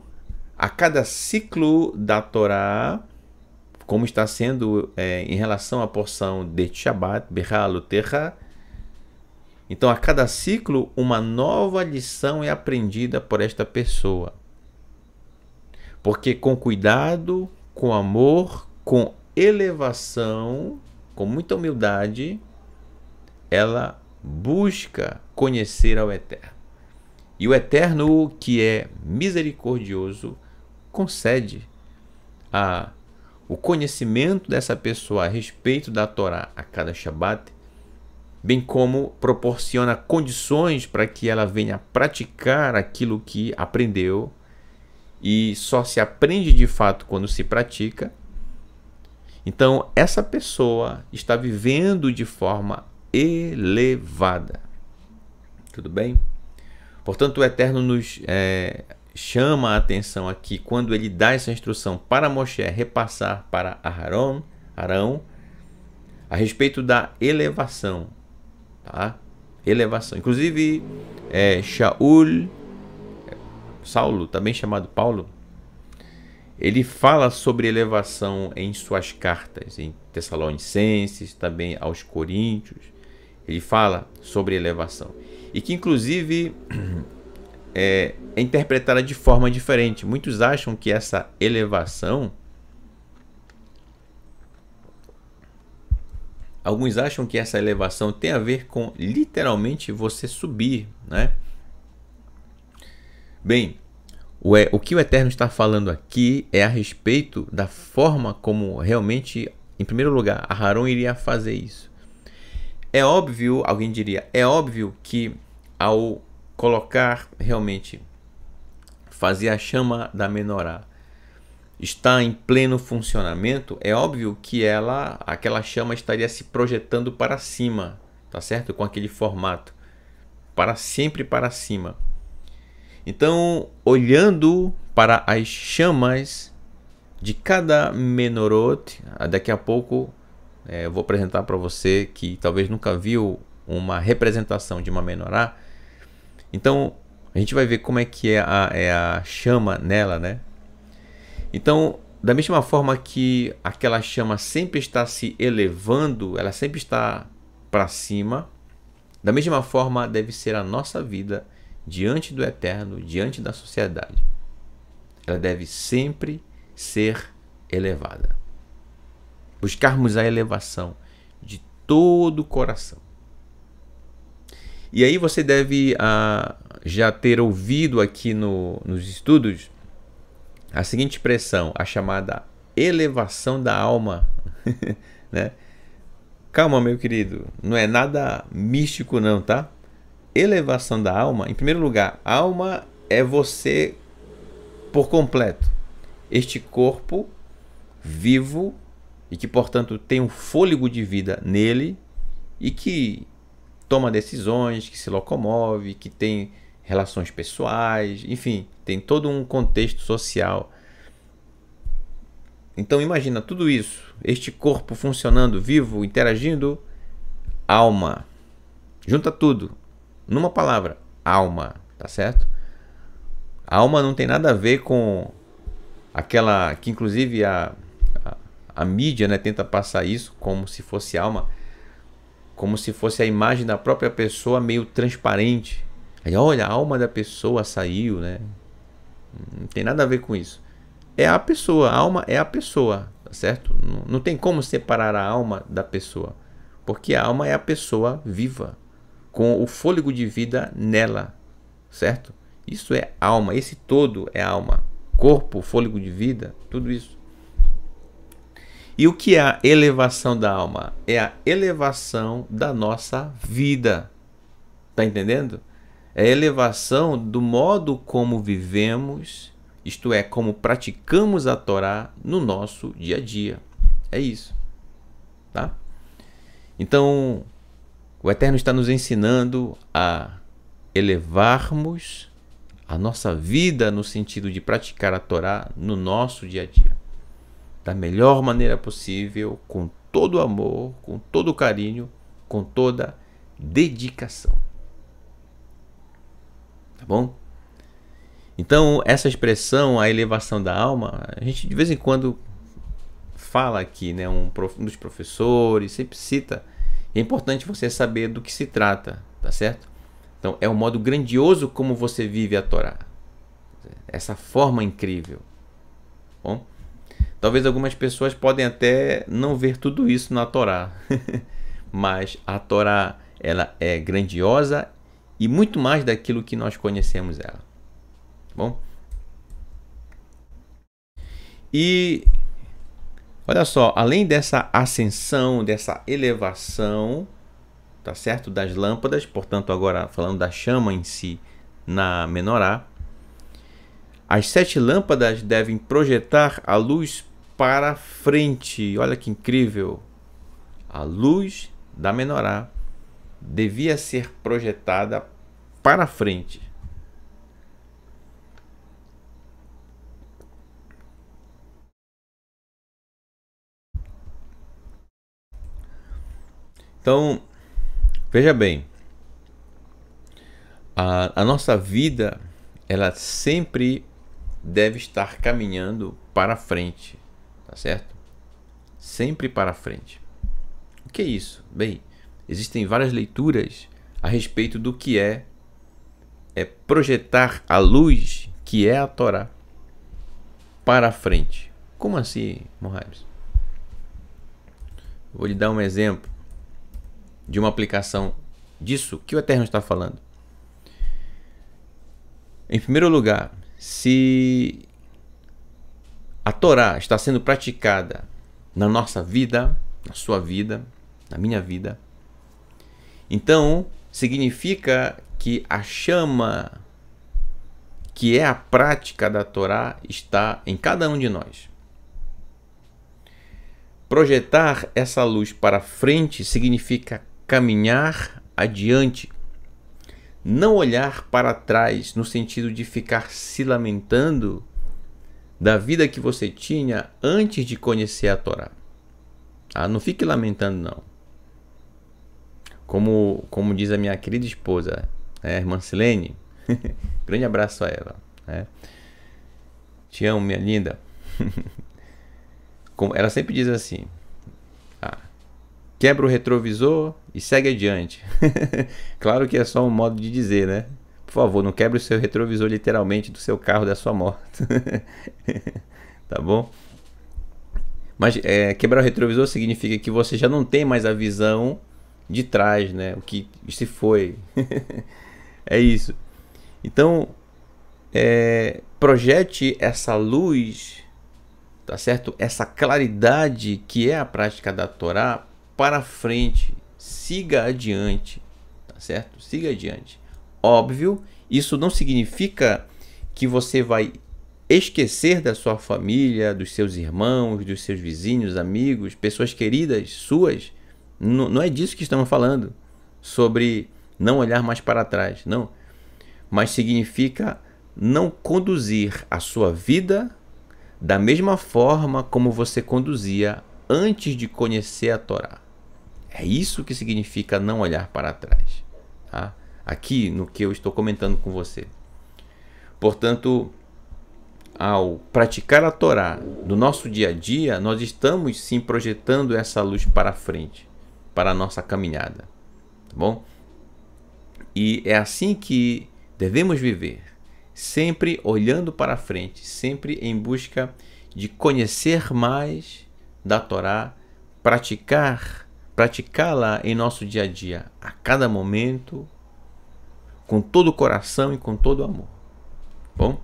a cada ciclo da Torá, como está sendo é, em relação à porção de Shabbat, Berra Terra. Então, a cada ciclo, uma nova lição é aprendida por esta pessoa. Porque com cuidado, com amor, com elevação, com muita humildade, ela busca conhecer ao Eterno. E o Eterno, que é misericordioso, concede a, o conhecimento dessa pessoa a respeito da Torá a cada Shabat bem como proporciona condições para que ela venha praticar aquilo que aprendeu. E só se aprende de fato quando se pratica. Então, essa pessoa está vivendo de forma elevada. Tudo bem? Portanto, o Eterno nos é, chama a atenção aqui quando ele dá essa instrução para Moshe repassar para Aharon, Arão a respeito da elevação, Tá? Elevação. Inclusive, é, Shaul, Saulo, também chamado Paulo, ele fala sobre elevação em suas cartas, em Tessalonicenses, também aos Coríntios. Ele fala sobre elevação. E que, inclusive, é, é interpretada de forma diferente. Muitos acham que essa elevação Alguns acham que essa elevação tem a ver com literalmente você subir, né? Bem, o, o que o Eterno está falando aqui é a respeito da forma como realmente, em primeiro lugar, Harun iria fazer isso. É óbvio, alguém diria, é óbvio que ao colocar realmente, fazer a chama da menorá, está em pleno funcionamento, é óbvio que ela, aquela chama estaria se projetando para cima, tá certo? Com aquele formato, para sempre para cima. Então, olhando para as chamas de cada menorot, ah, daqui a pouco é, eu vou apresentar para você que talvez nunca viu uma representação de uma menorá. Então, a gente vai ver como é que é a, é a chama nela, né? Então, da mesma forma que aquela chama sempre está se elevando, ela sempre está para cima, da mesma forma deve ser a nossa vida diante do eterno, diante da sociedade. Ela deve sempre ser elevada. Buscarmos a elevação de todo o coração. E aí você deve ah, já ter ouvido aqui no, nos estudos a seguinte expressão, a chamada elevação da alma, né? Calma, meu querido, não é nada místico não, tá? Elevação da alma, em primeiro lugar, alma é você por completo. Este corpo vivo e que, portanto, tem um fôlego de vida nele e que toma decisões, que se locomove, que tem relações pessoais, enfim, tem todo um contexto social. Então imagina tudo isso, este corpo funcionando, vivo, interagindo, alma. Junta tudo numa palavra, alma, tá certo? alma não tem nada a ver com aquela que inclusive a, a, a mídia né, tenta passar isso como se fosse alma, como se fosse a imagem da própria pessoa meio transparente. Aí olha, a alma da pessoa saiu, né? Não tem nada a ver com isso. É a pessoa, a alma é a pessoa, tá certo? Não, não tem como separar a alma da pessoa, porque a alma é a pessoa viva, com o fôlego de vida nela, certo? Isso é alma, esse todo é alma. Corpo, fôlego de vida, tudo isso. E o que é a elevação da alma? É a elevação da nossa vida. Tá entendendo? é a elevação do modo como vivemos, isto é, como praticamos a Torá no nosso dia a dia. É isso. Tá? Então, o Eterno está nos ensinando a elevarmos a nossa vida no sentido de praticar a Torá no nosso dia a dia, da melhor maneira possível, com todo o amor, com todo o carinho, com toda dedicação tá bom? Então, essa expressão, a elevação da alma, a gente de vez em quando fala aqui, né? Um, um dos professores sempre cita. É importante você saber do que se trata, tá certo? Então, é o um modo grandioso como você vive a Torá. Essa forma incrível. Tá bom, talvez algumas pessoas podem até não ver tudo isso na Torá, mas a Torá ela é grandiosa e muito mais daquilo que nós conhecemos ela. Tá bom? E olha só, além dessa ascensão, dessa elevação, tá certo? Das lâmpadas, portanto, agora falando da chama em si na menorá, as sete lâmpadas devem projetar a luz para frente. Olha que incrível! A luz da menorá devia ser projetada para frente. Então, veja bem, a, a, nossa vida ela sempre deve estar caminhando para frente, tá certo? Sempre para frente. O que é isso? Bem, Existem várias leituras a respeito do que é, é projetar a luz que é a Torá para a frente. Como assim, Mohamed? Vou lhe dar um exemplo de uma aplicação disso que o Eterno está falando. Em primeiro lugar, se a Torá está sendo praticada na nossa vida, na sua vida, na minha vida, então, significa que a chama que é a prática da Torá está em cada um de nós. Projetar essa luz para frente significa caminhar adiante, não olhar para trás no sentido de ficar se lamentando da vida que você tinha antes de conhecer a Torá. Ah, não fique lamentando não. Como, como diz a minha querida esposa, né, a irmã Silene, grande abraço a ela. Né? Te amo, minha linda. como, ela sempre diz assim: ah, quebra o retrovisor e segue adiante. claro que é só um modo de dizer, né? Por favor, não quebre o seu retrovisor literalmente do seu carro, da sua moto. tá bom? Mas é, quebrar o retrovisor significa que você já não tem mais a visão de trás, né? O que se foi. é isso. Então, é, projete essa luz, tá certo? Essa claridade que é a prática da Torá para frente, siga adiante, tá certo? Siga adiante. Óbvio, isso não significa que você vai esquecer da sua família, dos seus irmãos, dos seus vizinhos, amigos, pessoas queridas suas não, não é disso que estamos falando, sobre não olhar mais para trás, não. Mas significa não conduzir a sua vida da mesma forma como você conduzia antes de conhecer a Torá. É isso que significa não olhar para trás. Tá? Aqui no que eu estou comentando com você. Portanto, ao praticar a Torá do nosso dia a dia, nós estamos sim projetando essa luz para frente para a nossa caminhada, tá bom? E é assim que devemos viver, sempre olhando para frente, sempre em busca de conhecer mais da Torá, praticar, praticá-la em nosso dia a dia, a cada momento, com todo o coração e com todo o amor. Tá bom?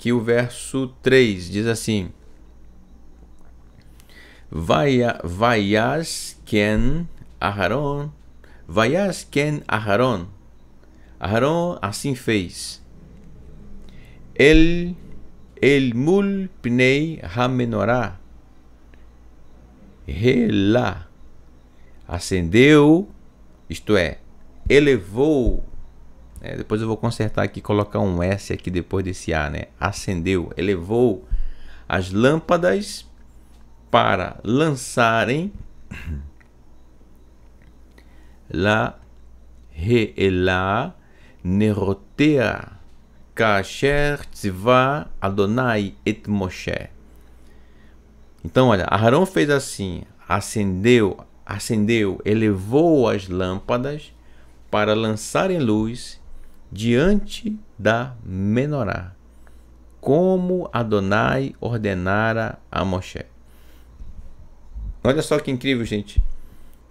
que o verso 3 diz assim: Vaias ken Aharon, vaias ken Aharon. Aharon assim fez. El el mul pnei hamenorá. Relá. Acendeu, isto é, elevou é, depois eu vou consertar aqui, colocar um S aqui depois desse A, né? Acendeu, elevou as lâmpadas para lançarem la la nerotea kasher tzivá Adonai et Moshe. Então, olha, Arão fez assim, acendeu, acendeu, elevou as lâmpadas para lançarem luz diante da menorá, como Adonai ordenara a Moshe. Olha só que incrível, gente.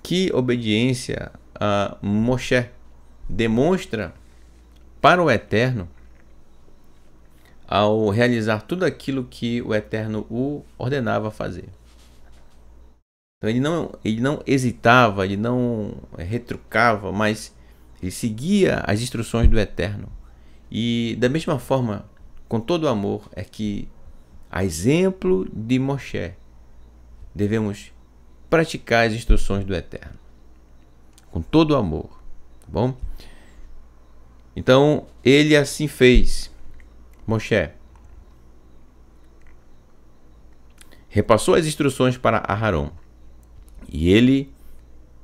Que obediência a Moshe demonstra para o Eterno ao realizar tudo aquilo que o Eterno o ordenava fazer. Então, ele não, ele não hesitava, ele não retrucava, mas ele seguia as instruções do Eterno. E da mesma forma, com todo amor, é que, a exemplo de Moshe, devemos praticar as instruções do Eterno. Com todo amor, tá bom? Então, ele assim fez. Moshe repassou as instruções para Aharon e ele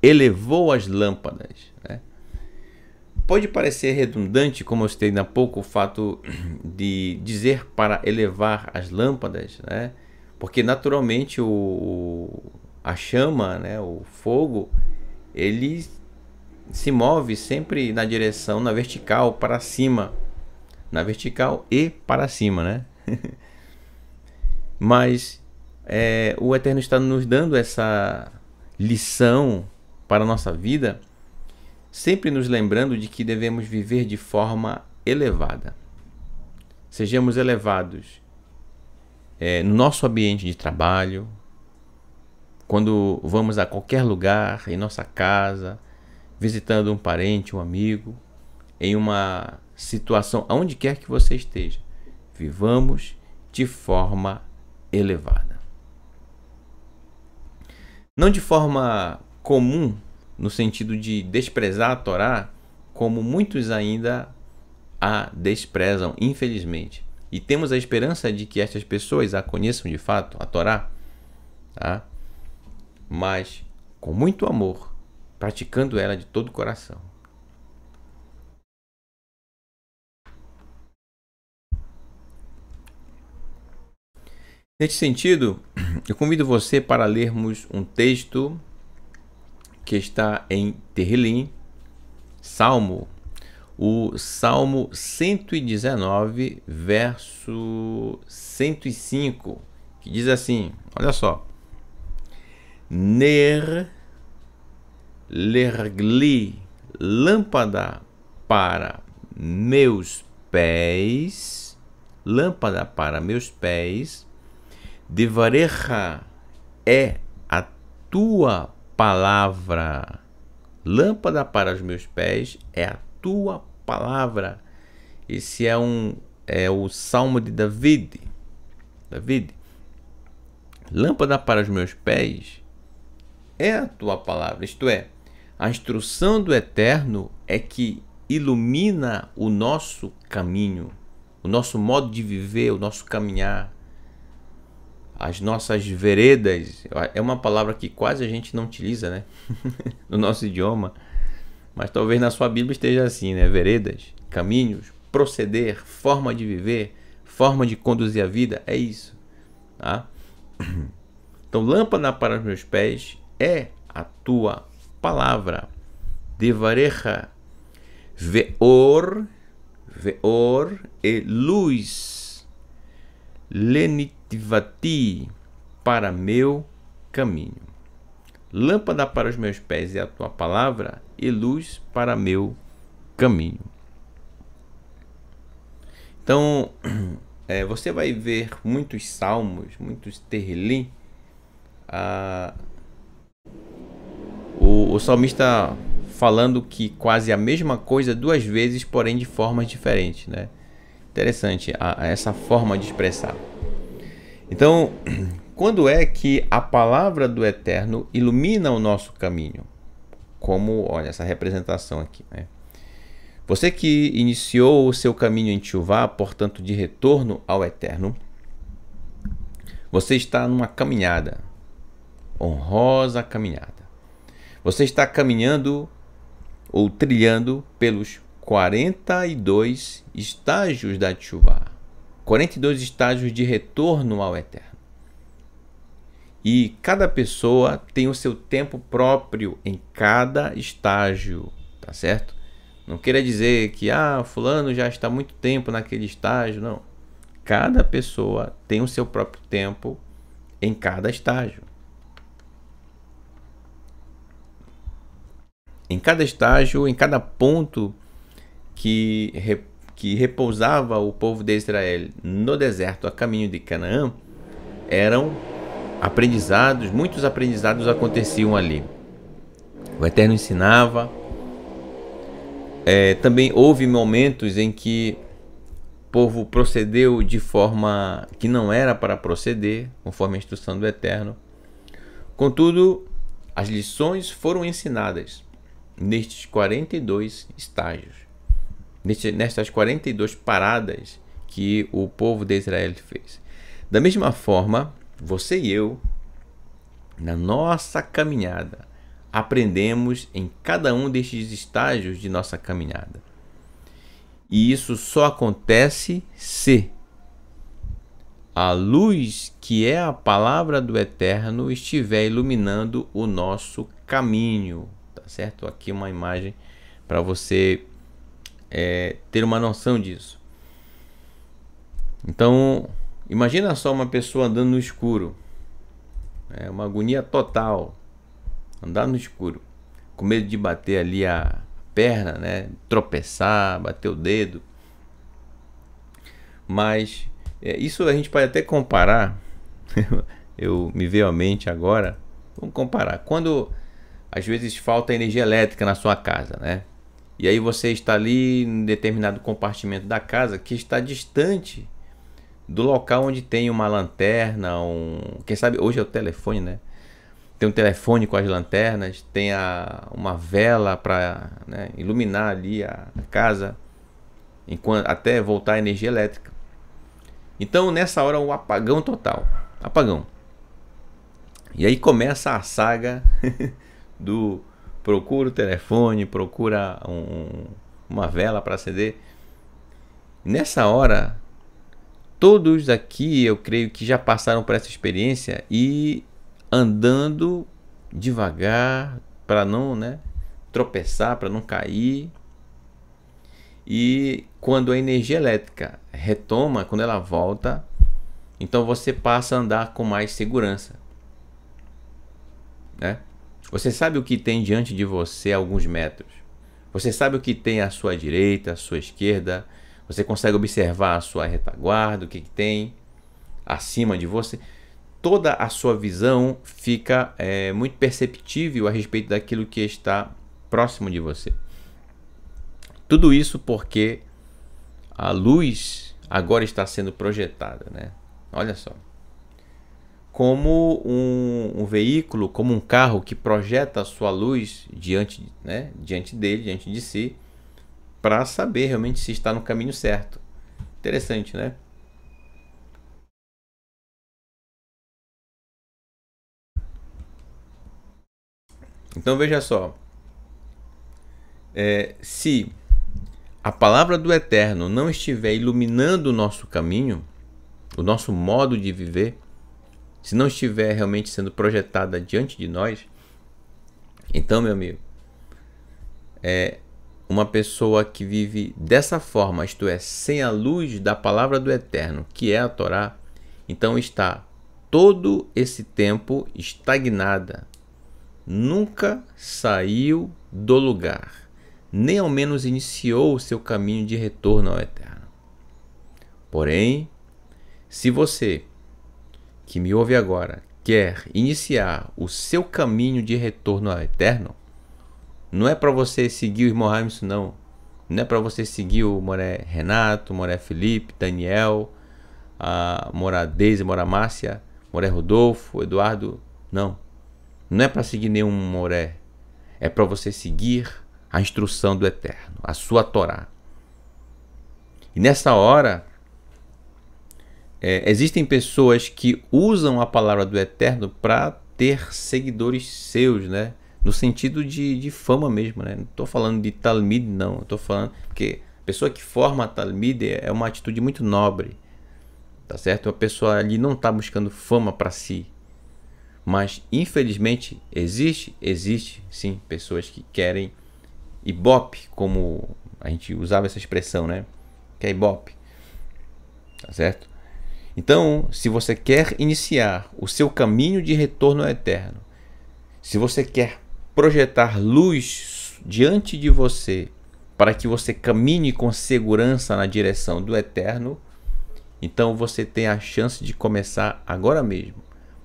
elevou as lâmpadas. Né? Pode parecer redundante, como eu citei há pouco, o fato de dizer para elevar as lâmpadas, né? porque naturalmente o, a chama, né? o fogo, ele se move sempre na direção, na vertical, para cima. Na vertical e para cima, né? Mas é, o Eterno está nos dando essa lição para a nossa vida sempre nos lembrando de que devemos viver de forma elevada. Sejamos elevados é, no nosso ambiente de trabalho, quando vamos a qualquer lugar, em nossa casa, visitando um parente, um amigo, em uma situação, aonde quer que você esteja, vivamos de forma elevada. Não de forma comum, no sentido de desprezar a Torá, como muitos ainda a desprezam, infelizmente. E temos a esperança de que estas pessoas a conheçam de fato, a Torá, tá? mas com muito amor, praticando ela de todo o coração. Neste sentido, eu convido você para lermos um texto que está em Terrelim, Salmo, o Salmo 119, verso 105, que diz assim: olha só. Ner lergli lâmpada para meus pés, lâmpada para meus pés, devareja é a tua palavra. Lâmpada para os meus pés é a tua palavra. Esse é um é o Salmo de David. David. Lâmpada para os meus pés é a tua palavra. Isto é, a instrução do Eterno é que ilumina o nosso caminho, o nosso modo de viver, o nosso caminhar as nossas veredas. É uma palavra que quase a gente não utiliza, né? no nosso idioma. Mas talvez na sua Bíblia esteja assim, né? Veredas, caminhos, proceder, forma de viver, forma de conduzir a vida. É isso. Tá? Então, lâmpada para os meus pés é a tua palavra. Devareja, veor, veor e luz Lenitivati para meu caminho. Lâmpada para os meus pés é a tua palavra e luz para meu caminho. Então, é, você vai ver muitos salmos, muitos terli. Ah, o, o salmista falando que quase a mesma coisa duas vezes, porém de formas diferentes, né? Interessante a, a essa forma de expressar. Então, quando é que a palavra do Eterno ilumina o nosso caminho? Como, olha, essa representação aqui. Né? Você que iniciou o seu caminho em Tchuvá, portanto, de retorno ao Eterno, você está numa caminhada, honrosa caminhada. Você está caminhando ou trilhando pelos 42 estágios da Tchuvá, 42 estágios de retorno ao Eterno. E cada pessoa tem o seu tempo próprio em cada estágio, tá certo? Não queira dizer que ah, fulano já está muito tempo naquele estágio, não. Cada pessoa tem o seu próprio tempo em cada estágio. Em cada estágio, em cada ponto que, que repousava o povo de Israel no deserto a caminho de Canaã eram aprendizados, muitos aprendizados aconteciam ali. O Eterno ensinava. É, também houve momentos em que o povo procedeu de forma que não era para proceder, conforme a instrução do Eterno. Contudo, as lições foram ensinadas nestes 42 estágios nestas 42 paradas que o povo de Israel fez. Da mesma forma, você e eu, na nossa caminhada, aprendemos em cada um destes estágios de nossa caminhada. E isso só acontece se a luz que é a palavra do Eterno estiver iluminando o nosso caminho, tá certo? Aqui uma imagem para você é, ter uma noção disso. Então, imagina só uma pessoa andando no escuro. É uma agonia total. Andar no escuro. Com medo de bater ali a perna, né? Tropeçar, bater o dedo. Mas é, isso a gente pode até comparar. Eu me veio à mente agora. Vamos comparar. Quando às vezes falta energia elétrica na sua casa, né? E aí você está ali em determinado compartimento da casa que está distante do local onde tem uma lanterna, um, quem sabe hoje é o telefone, né? Tem um telefone com as lanternas, tem a, uma vela para né, iluminar ali a, a casa, enquanto, até voltar a energia elétrica. Então nessa hora um apagão total, apagão. E aí começa a saga do procura o telefone, procura um, uma vela para acender. Nessa hora, todos aqui eu creio que já passaram por essa experiência e andando devagar para não né, tropeçar, para não cair. E quando a energia elétrica retoma, quando ela volta, então você passa a andar com mais segurança. Né? Você sabe o que tem diante de você a alguns metros. Você sabe o que tem à sua direita, à sua esquerda. Você consegue observar a sua retaguarda, o que, que tem acima de você. Toda a sua visão fica é, muito perceptível a respeito daquilo que está próximo de você. Tudo isso porque a luz agora está sendo projetada, né? Olha só como um, um, veículo, como um carro que projeta a sua luz diante, né, diante dele, diante de si, para saber realmente se está no caminho certo. Interessante, né? Então veja só, é, se a palavra do Eterno não estiver iluminando o nosso caminho, o nosso modo de viver, se não estiver realmente sendo projetada diante de nós, então, meu amigo, é uma pessoa que vive dessa forma, isto é, sem a luz da palavra do Eterno, que é a Torá, então está todo esse tempo estagnada, nunca saiu do lugar, nem ao menos iniciou o seu caminho de retorno ao Eterno. Porém, se você que me ouve agora quer iniciar o seu caminho de retorno ao eterno, não é para você seguir o irmão Raimundo, não. Não é para você seguir o Moré Renato, Moré Felipe, Daniel, a Morá Deise, Morá Márcia, Moré Rodolfo, Eduardo. Não. Não é para seguir nenhum Moré. É para você seguir a instrução do Eterno, a sua Torá. E nessa hora, é, existem pessoas que usam a palavra do Eterno para ter seguidores seus, né? No sentido de, de fama mesmo, né? Não estou falando de Talmud, não. Estou falando que a pessoa que forma Talmud é uma atitude muito nobre, tá certo? A pessoa ali não está buscando fama para si. Mas, infelizmente, existe, existe, sim, pessoas que querem ibope, como a gente usava essa expressão, né? Que é ibope, tá certo? Então, se você quer iniciar o seu caminho de retorno ao eterno, se você quer projetar luz diante de você para que você caminhe com segurança na direção do eterno, então você tem a chance de começar agora mesmo.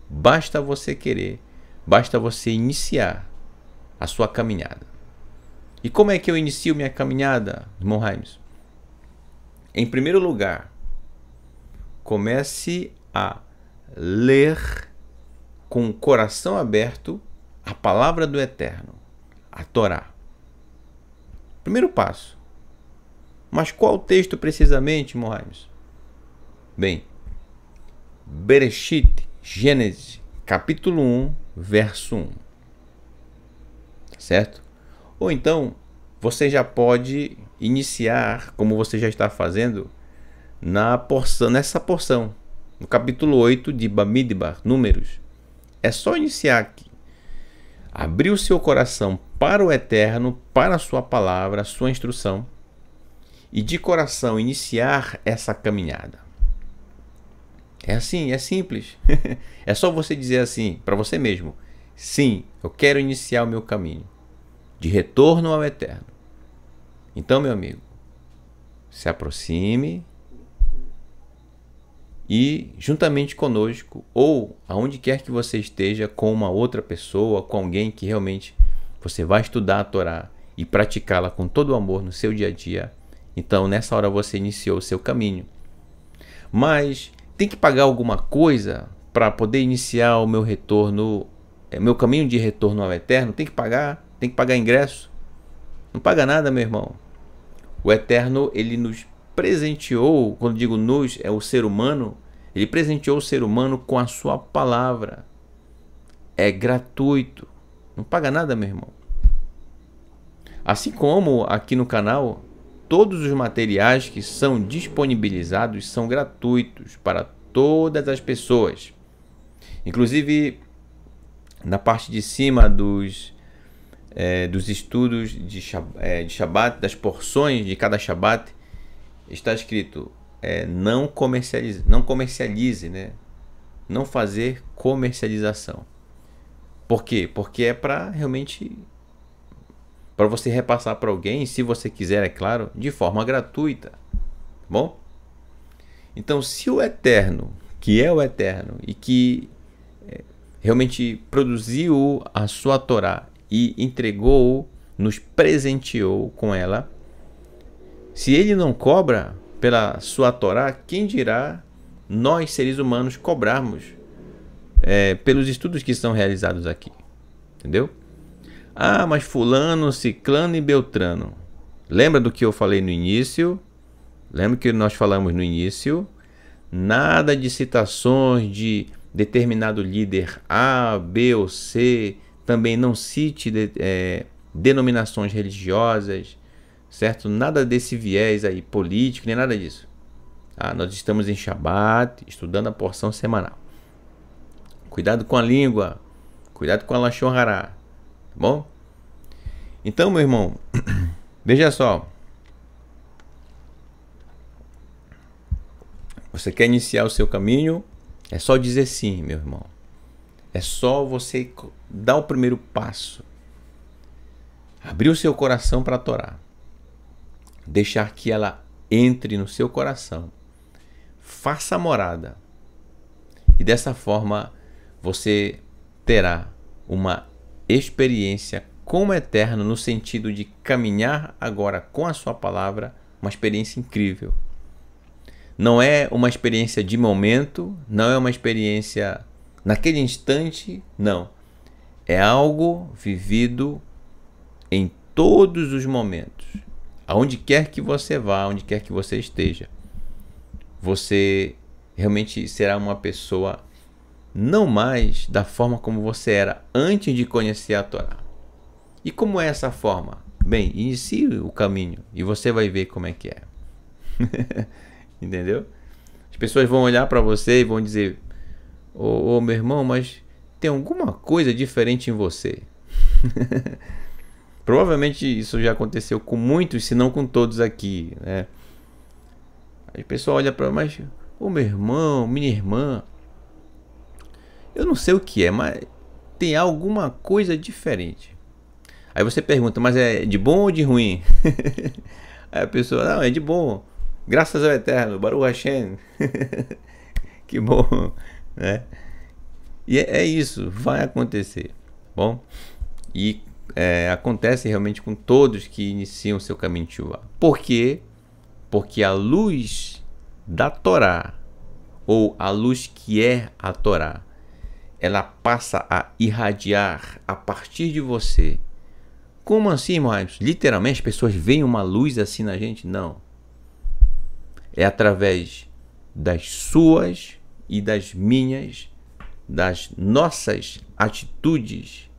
Basta você querer, basta você iniciar a sua caminhada. E como é que eu inicio minha caminhada, irmão Raimes? Em primeiro lugar, comece a ler com o coração aberto a palavra do Eterno, a Torá. Primeiro passo. Mas qual texto precisamente, Mohamed? Bem, Bereshit, Gênesis, capítulo 1, verso 1. Tá certo? Ou então, você já pode iniciar, como você já está fazendo, na porção, nessa porção, no capítulo 8 de Bamidbar, Números. É só iniciar aqui. Abrir o seu coração para o Eterno, para a sua palavra, a sua instrução, e de coração iniciar essa caminhada. É assim, é simples. é só você dizer assim para você mesmo: sim, eu quero iniciar o meu caminho de retorno ao eterno. Então, meu amigo, se aproxime e juntamente conosco ou aonde quer que você esteja com uma outra pessoa, com alguém que realmente você vai estudar a Torá e praticá-la com todo o amor no seu dia a dia, então nessa hora você iniciou o seu caminho. Mas tem que pagar alguma coisa para poder iniciar o meu retorno, é, meu caminho de retorno ao eterno, tem que pagar, tem que pagar ingresso. Não paga nada, meu irmão. O eterno ele nos presenteou, quando digo nos, é o ser humano, ele presenteou o ser humano com a sua palavra. É gratuito. Não paga nada, meu irmão. Assim como aqui no canal, todos os materiais que são disponibilizados são gratuitos para todas as pessoas. Inclusive, na parte de cima dos, é, dos estudos de, eh, de Shabat, das porções de cada Shabat, está escrito é, não comercialize, não comercialize, né? Não fazer comercialização. Por quê? Porque é para realmente para você repassar para alguém, se você quiser, é claro, de forma gratuita. Tá bom? Então, se o eterno, que é o eterno e que é, realmente produziu a sua Torá e entregou, nos presenteou com ela, se ele não cobra pela sua Torá, quem dirá nós, seres humanos, cobrarmos é, pelos estudos que são realizados aqui? Entendeu? Ah, mas Fulano, Ciclano e Beltrano. Lembra do que eu falei no início? Lembra que nós falamos no início? Nada de citações de determinado líder A, B ou C. Também não cite é, denominações religiosas certo? Nada desse viés aí político, nem nada disso. Tá? nós estamos em Shabat, estudando a porção semanal. Cuidado com a língua, cuidado com a Lashon tá bom? Então, meu irmão, veja só. Você quer iniciar o seu caminho? É só dizer sim, meu irmão. É só você dar o primeiro passo. Abrir o seu coração para a Torá deixar que ela entre no seu coração, faça morada. E dessa forma você terá uma experiência como eterno no sentido de caminhar agora com a sua palavra, uma experiência incrível. Não é uma experiência de momento, não é uma experiência naquele instante, não. É algo vivido em todos os momentos aonde quer que você vá, onde quer que você esteja, você realmente será uma pessoa não mais da forma como você era antes de conhecer a Torá. E como é essa forma? Bem, inicie o caminho e você vai ver como é que é. Entendeu? As pessoas vão olhar para você e vão dizer: Ô oh, oh, meu irmão, mas tem alguma coisa diferente em você. Provavelmente isso já aconteceu com muitos, se não com todos aqui, né? Aí o pessoal olha para, mas o meu irmão, minha irmã, eu não sei o que é, mas tem alguma coisa diferente. Aí você pergunta, mas é de bom ou de ruim? Aí a pessoa, não, é de bom. Graças ao Eterno, Baruch Hashem. que bom, né? E é, é isso, vai acontecer, tá bom? E é, acontece realmente com todos que iniciam seu caminho de chuva. Por quê? Porque a luz da Torá, ou a luz que é a Torá, ela passa a irradiar a partir de você. Como assim, irmãos? Literalmente as pessoas veem uma luz assim na gente? Não. É através das suas e das minhas, das nossas atitudes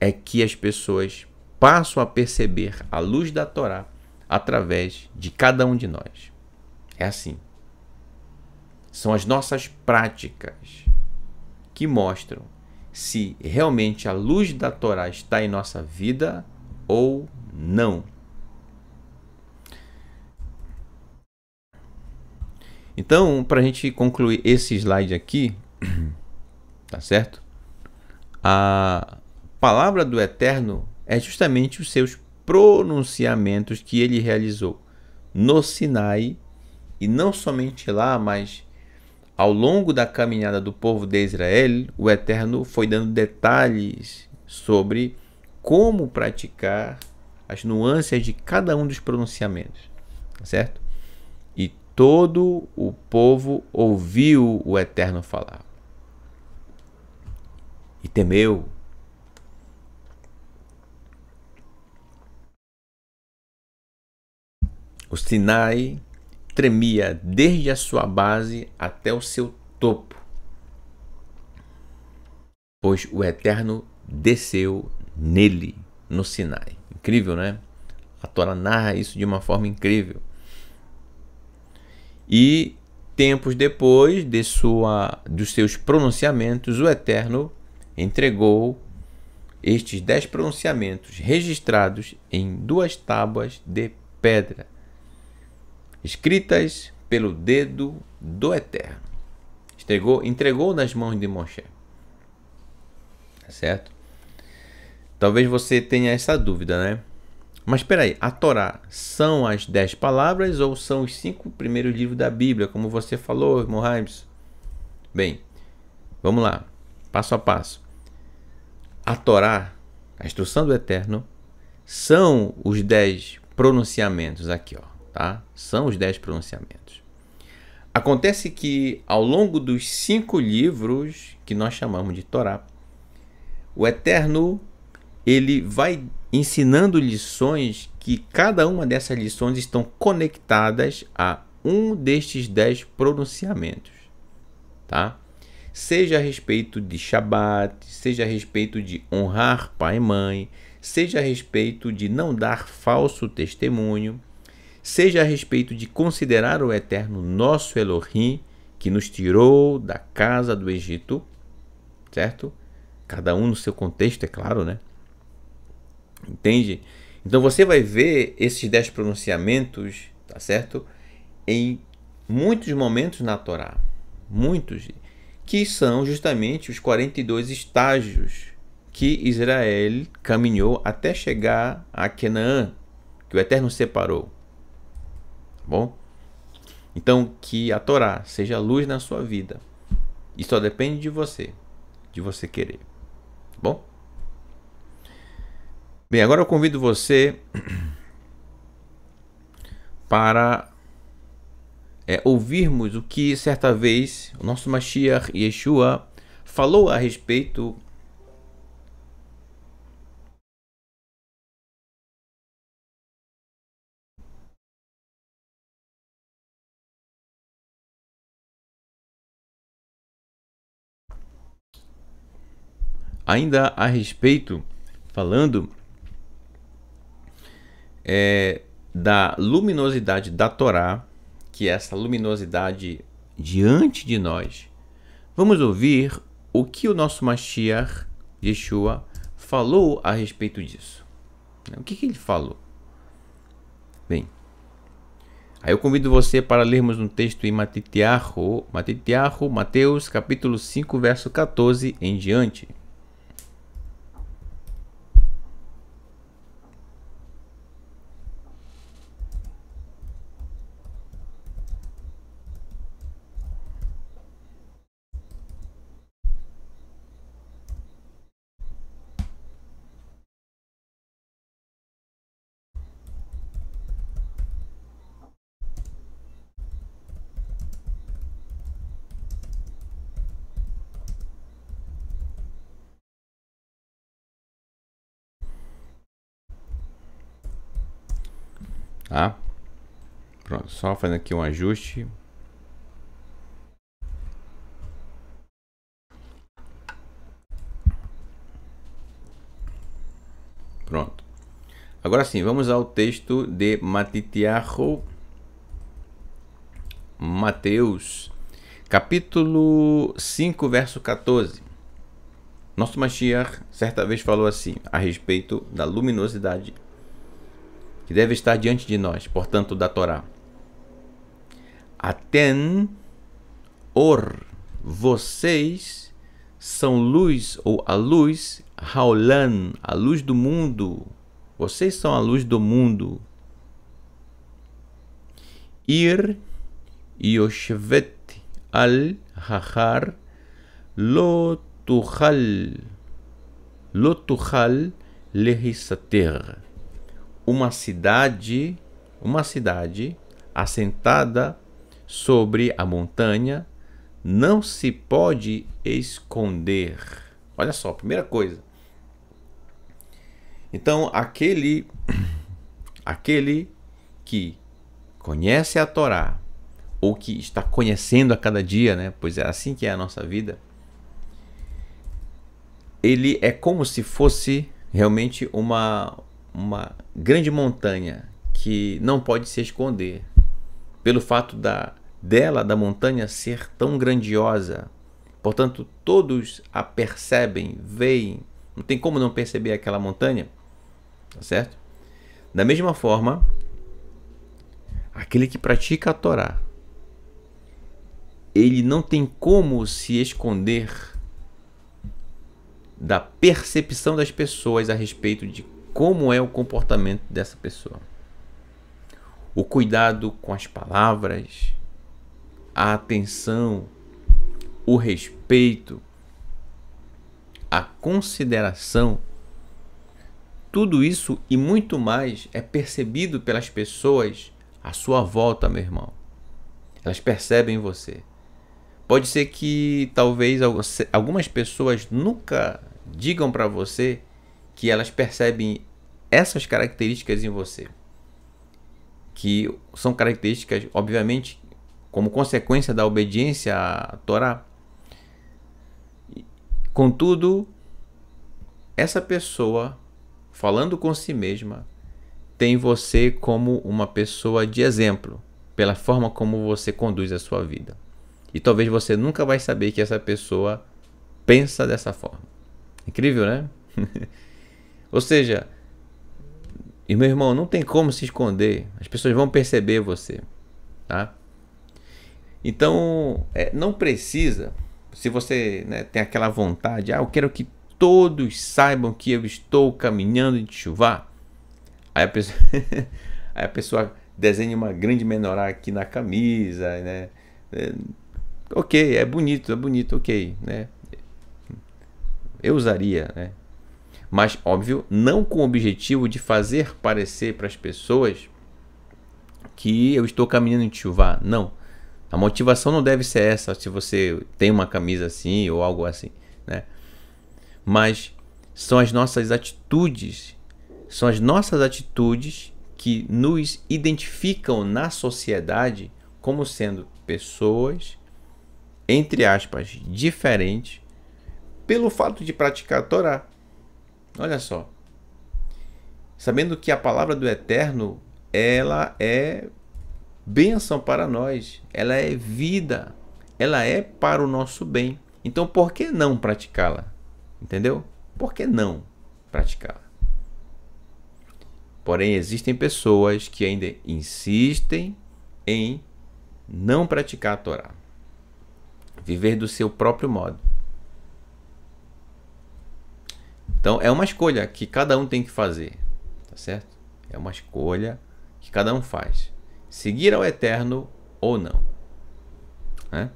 é que as pessoas passam a perceber a luz da Torá através de cada um de nós. É assim. São as nossas práticas que mostram se realmente a luz da Torá está em nossa vida ou não. Então, para a gente concluir esse slide aqui, tá certo? A, palavra do Eterno é justamente os seus pronunciamentos que ele realizou no Sinai e não somente lá, mas ao longo da caminhada do povo de Israel, o Eterno foi dando detalhes sobre como praticar as nuances de cada um dos pronunciamentos, tá certo? E todo o povo ouviu o Eterno falar e temeu O Sinai tremia desde a sua base até o seu topo, pois o Eterno desceu nele, no Sinai. Incrível, né? A Torá narra isso de uma forma incrível. E tempos depois de sua, dos seus pronunciamentos, o Eterno entregou estes dez pronunciamentos registrados em duas tábuas de pedra escritas pelo dedo do Eterno. Entregou, entregou nas mãos de Moshe. Tá certo? Talvez você tenha essa dúvida, né? Mas espera aí, a Torá são as dez palavras ou são os cinco primeiros livros da Bíblia, como você falou, irmão Bem, vamos lá, passo a passo. A Torá, a instrução do Eterno, são os dez pronunciamentos aqui, ó tá? São os dez pronunciamentos. Acontece que ao longo dos cinco livros que nós chamamos de Torá, o Eterno ele vai ensinando lições que cada uma dessas lições estão conectadas a um destes dez pronunciamentos, tá? Seja a respeito de Shabat, seja a respeito de honrar pai e mãe, seja a respeito de não dar falso testemunho, seja a respeito de considerar o Eterno nosso Elohim, que nos tirou da casa do Egito, certo? Cada um no seu contexto, é claro, né? Entende? Então você vai ver esses dez pronunciamentos, tá certo? Em muitos momentos na Torá, muitos, que são justamente os 42 estágios que Israel caminhou até chegar a Canaã, que o Eterno separou bom? Então, que a Torá seja luz na sua vida. E só depende de você, de você querer, tá bom? Bem, agora eu convido você para é, ouvirmos o que certa vez o nosso Mashiach Yeshua falou a respeito Ainda a respeito, falando é, da luminosidade da Torá, que é essa luminosidade diante de nós, vamos ouvir o que o nosso Mashiach, Yeshua, falou a respeito disso. Né, o que, que ele falou? Bem, Aí eu convido você para lermos um texto em Matitiarro, Matitiarro, Mateus, capítulo 5, verso 14 em diante. Tá? Pronto, só fazendo aqui um ajuste. Pronto. Agora sim, vamos ao texto de Matitiaho Mateus, capítulo 5, verso 14. Nosso Mashiach certa vez falou assim a respeito da luminosidade que deve estar diante de nós, portanto, da Torá. Aten or, vocês são luz ou a luz, Haolan, a luz do mundo. Vocês são a luz do mundo. Ir yoshvet al hahar lotuchal lotuchal lehisater uma cidade, uma cidade assentada sobre a montanha não se pode esconder. Olha só, primeira coisa. Então, aquele aquele que conhece a Torá ou que está conhecendo a cada dia, né? Pois é assim que é a nossa vida. Ele é como se fosse realmente uma uma grande montanha que não pode se esconder, pelo fato da dela, da montanha, ser tão grandiosa. Portanto, todos a percebem, veem. Não tem como não perceber aquela montanha, tá certo? Da mesma forma, aquele que pratica a Torá, ele não tem como se esconder da percepção das pessoas a respeito de como é o comportamento dessa pessoa. O cuidado com as palavras, a atenção, o respeito, a consideração, tudo isso e muito mais é percebido pelas pessoas à sua volta, meu irmão. Elas percebem você. Pode ser que talvez algumas pessoas nunca digam para você que elas percebem essas características em você, que são características, obviamente, como consequência da obediência à Torá. Contudo, essa pessoa, falando com si mesma, tem você como uma pessoa de exemplo, pela forma como você conduz a sua vida. E talvez você nunca vai saber que essa pessoa pensa dessa forma. Incrível, né? Ou seja, e meu irmão, não tem como se esconder. As pessoas vão perceber você, tá? Então, é, não precisa. Se você né, tem aquela vontade, ah, eu quero que todos saibam que eu estou caminhando de chuva. Aí a pessoa, aí a pessoa desenha uma grande menorá aqui na camisa, né? É, ok, é bonito, é bonito, ok, né? Eu usaria, né? mas óbvio, não com o objetivo de fazer parecer para as pessoas que eu estou caminhando em chuva. Não. A motivação não deve ser essa se você tem uma camisa assim ou algo assim, né? Mas são as nossas atitudes, são as nossas atitudes que nos identificam na sociedade como sendo pessoas entre aspas diferentes pelo fato de praticar a Torá. Olha só. Sabendo que a palavra do Eterno, ela é bênção para nós, ela é vida, ela é para o nosso bem. Então, por que não praticá-la? Entendeu? Por que não praticá-la? Porém, existem pessoas que ainda insistem em não praticar a Torá, viver do seu próprio modo. Então é uma escolha que cada um tem que fazer, tá certo? É uma escolha que cada um faz. Seguir ao eterno ou não. Né?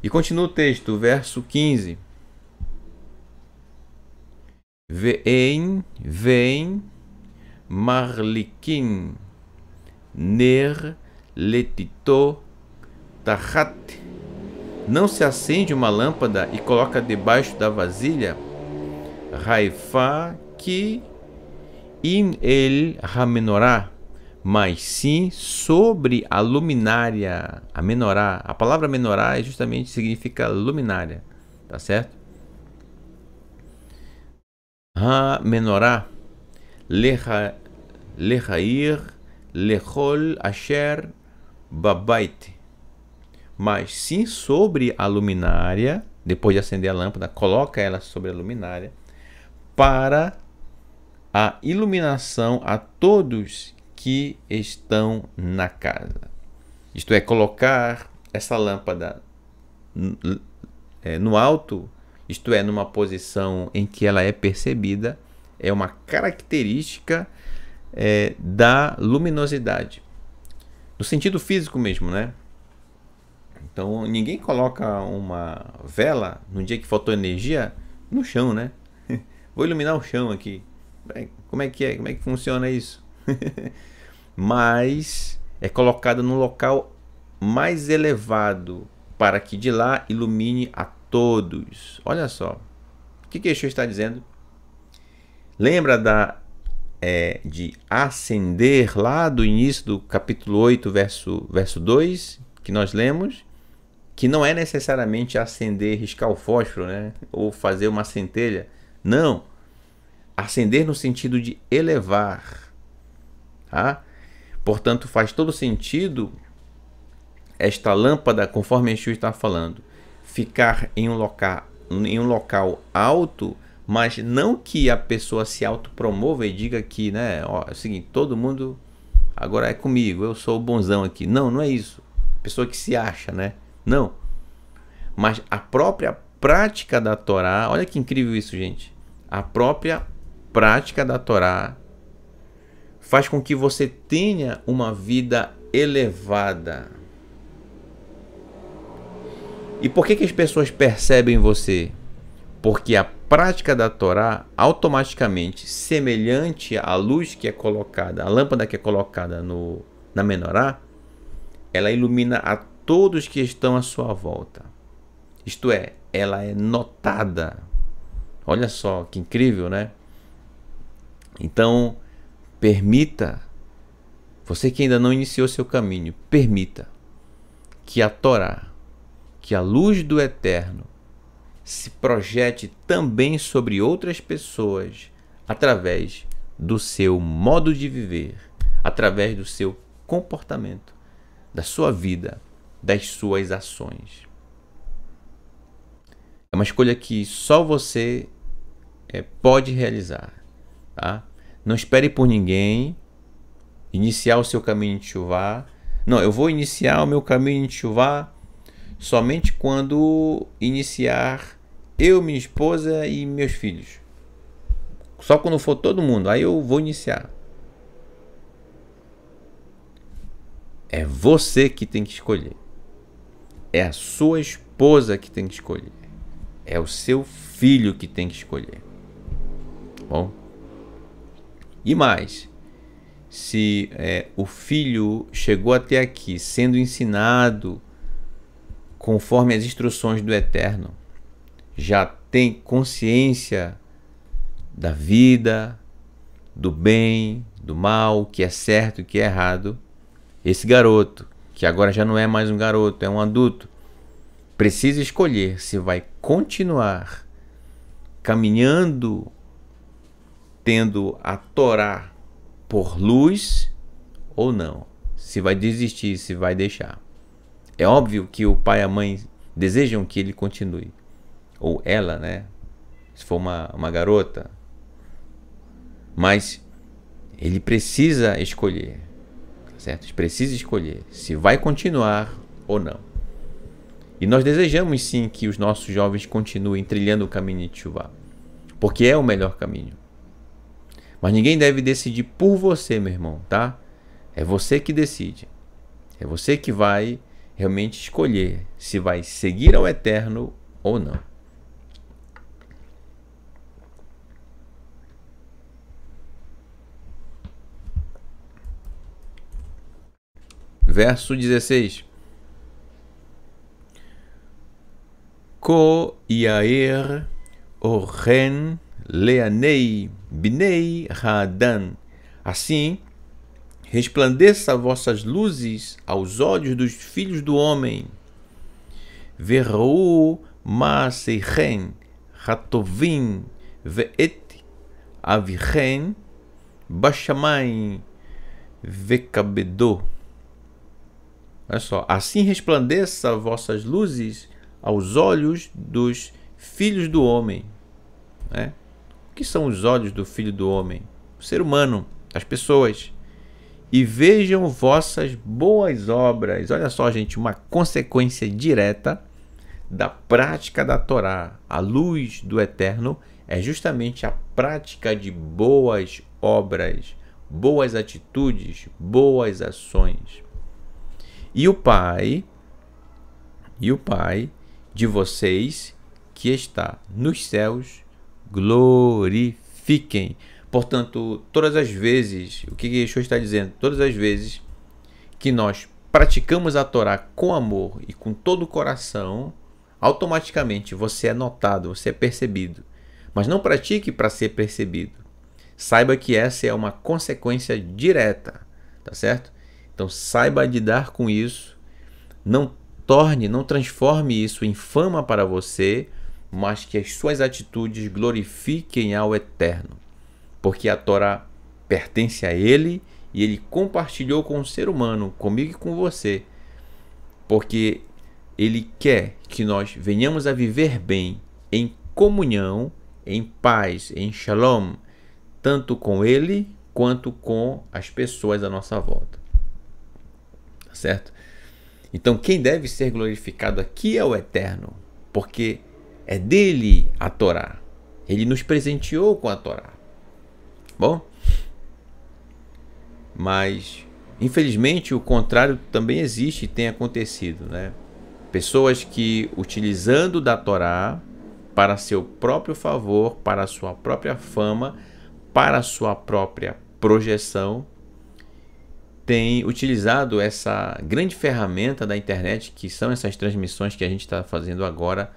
E continua o texto, verso 15. Vem, vem, Marliquim, Ner, Letito, Tahat, não se acende uma lâmpada e coloca debaixo da vasilha? Raifá que in el hamenorá, mas sim sobre a luminária, a menorá. A palavra menorá é justamente significa luminária, tá certo? Ha menorá, lehair, lehol asher babait mas sim sobre a luminária, depois de acender a lâmpada, coloca ela sobre a luminária, para a iluminação a todos que estão na casa. Isto é, colocar essa lâmpada é, no alto, isto é, numa posição em que ela é percebida, é uma característica é, da luminosidade. No sentido físico mesmo, né? Então ninguém coloca uma vela no dia que faltou energia no chão, né? Vou iluminar o chão aqui. Como é que é? Como é que funciona isso? Mas é colocada no local mais elevado para que de lá ilumine a todos. Olha só. O que, que Jesus está dizendo? Lembra da é, de acender lá do início do capítulo 8, verso, verso 2, que nós lemos? que não é necessariamente acender, riscar o fósforo, né? Ou fazer uma centelha. Não. Acender no sentido de elevar. Tá? Portanto, faz todo sentido esta lâmpada, conforme Exu está falando, ficar em um local, em um local alto, mas não que a pessoa se autopromova e diga que, né, ó, é o seguinte, todo mundo agora é comigo, eu sou o bonzão aqui. Não, não é isso. Pessoa que se acha, né? Não. Mas a própria prática da Torá, olha que incrível isso, gente. A própria prática da Torá faz com que você tenha uma vida elevada. E por que, que as pessoas percebem você? Porque a prática da Torá, automaticamente, semelhante à luz que é colocada, a lâmpada que é colocada no, na menorá, ela ilumina a todos que estão à sua volta. Isto é, ela é notada. Olha só que incrível, né? Então, permita, você que ainda não iniciou seu caminho, permita que a Torá, que a luz do Eterno, se projete também sobre outras pessoas através do seu modo de viver, através do seu comportamento, da sua vida, das suas ações. É uma escolha que só você é, pode realizar. Tá? Não espere por ninguém iniciar o seu caminho de chuvar. Não, eu vou iniciar o meu caminho de chuvar somente quando iniciar eu, minha esposa e meus filhos. Só quando for todo mundo, aí eu vou iniciar. É você que tem que escolher. É a sua esposa que tem que escolher. É o seu filho que tem que escolher. Tá bom? E mais, se é, o filho chegou até aqui sendo ensinado conforme as instruções do Eterno, já tem consciência da vida, do bem, do mal, o que é certo, e o que é errado, esse garoto que agora já não é mais um garoto, é um adulto, precisa escolher se vai continuar caminhando, tendo a Torá por luz ou não, se vai desistir, se vai deixar. É óbvio que o pai e a mãe desejam que ele continue, ou ela, né? Se for uma, uma garota, mas ele precisa escolher certo? Precisa escolher se vai continuar ou não. E nós desejamos sim que os nossos jovens continuem trilhando o caminho de Chuvá, porque é o melhor caminho. Mas ninguém deve decidir por você, meu irmão, tá? É você que decide. É você que vai realmente escolher se vai seguir ao eterno ou não. Verso 16. Ko Yair Oren Leanei Binei Hadan. Assim, resplandeça vossas luzes aos olhos dos filhos do homem. Verrou Maaseichen Ratovim Veet Avichen Bashamai Vekabedô. Olha só. Assim resplandeça vossas luzes aos olhos dos filhos do homem. Né? O que são os olhos do filho do homem? O ser humano, as pessoas. E vejam vossas boas obras. Olha só, gente, uma consequência direta da prática da Torá, a luz do eterno, é justamente a prática de boas obras, boas atitudes, boas ações. E o Pai, e o Pai de vocês que está nos céus, glorifiquem. Portanto, todas as vezes, o que Yeshua está dizendo? Todas as vezes que nós praticamos a Torá com amor e com todo o coração, automaticamente você é notado, você é percebido. Mas não pratique para ser percebido. Saiba que essa é uma consequência direta, tá certo? Então saiba lidar com isso, não torne, não transforme isso em fama para você, mas que as suas atitudes glorifiquem ao Eterno, porque a Torá pertence a Ele e Ele compartilhou com o ser humano, comigo e com você, porque Ele quer que nós venhamos a viver bem, em comunhão, em paz, em shalom, tanto com Ele quanto com as pessoas à nossa volta certo? Então, quem deve ser glorificado aqui é o Eterno, porque é dele a Torá. Ele nos presenteou com a Torá. Bom, mas infelizmente o contrário também existe e tem acontecido, né? Pessoas que utilizando da Torá para seu próprio favor, para sua própria fama, para sua própria projeção, tem utilizado essa grande ferramenta da internet, que são essas transmissões que a gente está fazendo agora,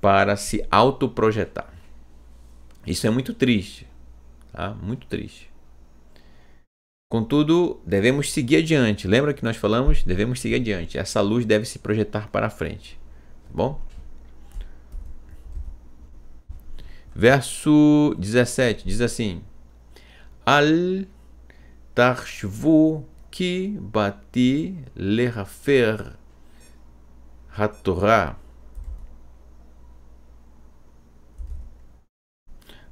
para se autoprojetar. Isso é muito triste, tá? muito triste. Contudo, devemos seguir adiante. Lembra que nós falamos? Devemos seguir adiante. Essa luz deve se projetar para frente. Tá bom? Verso 17 diz assim: Al Tarshvu ki bati lehafer hatorah.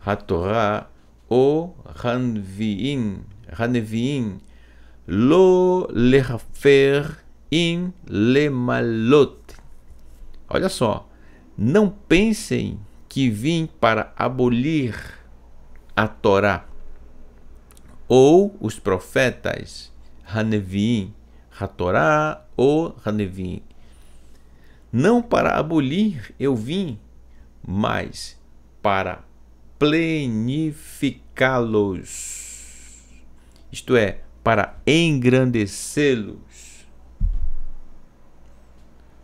Hatorah o hanviin, hanviin, lo lehafer in le malote. Olha só, não pensem que vim para abolir a Torá ou os profetas, Hanevim, Hatorá ou Hanevim. Não para abolir eu vim, mas para plenificá-los, isto é, para engrandecê-los.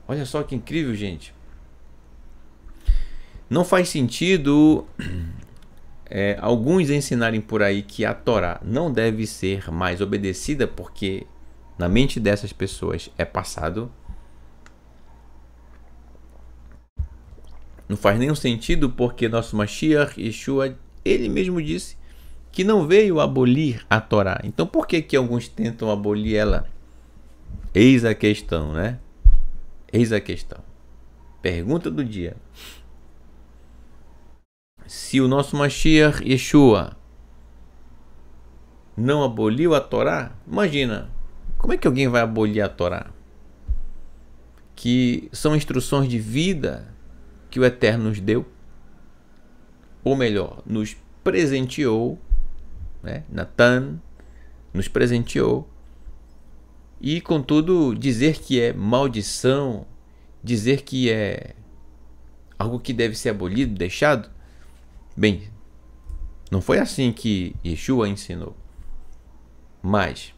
Olha só que incrível, gente. Não faz sentido é, alguns ensinarem por aí que a Torá não deve ser mais obedecida porque na mente dessas pessoas é passado, não faz nenhum sentido porque nosso Mashiach Yeshua ele mesmo disse que não veio abolir a Torá. Então por que que alguns tentam abolir ela? Eis a questão, né? Eis a questão. Pergunta do dia se o nosso Mashiach Yeshua não aboliu a Torá, imagina, como é que alguém vai abolir a Torá? Que são instruções de vida que o Eterno nos deu, ou melhor, nos presenteou, né? Natan nos presenteou, e contudo dizer que é maldição, dizer que é algo que deve ser abolido, deixado, Bem, não foi assim que Yeshua ensinou. Mas,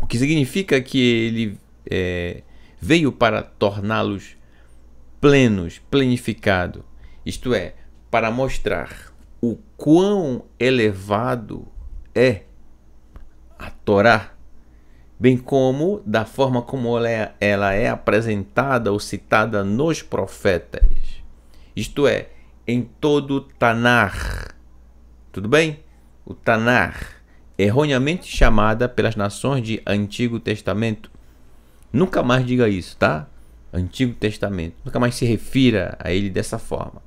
o que significa que ele é, veio para torná-los plenos, plenificado, isto é, para mostrar o quão elevado é a Torá, bem como da forma como ela é, ela é apresentada ou citada nos profetas. Isto é, em todo Tanar. Tudo bem? O Tanar, erroneamente chamada pelas nações de Antigo Testamento. Nunca mais diga isso, tá? Antigo Testamento. Nunca mais se refira a ele dessa forma.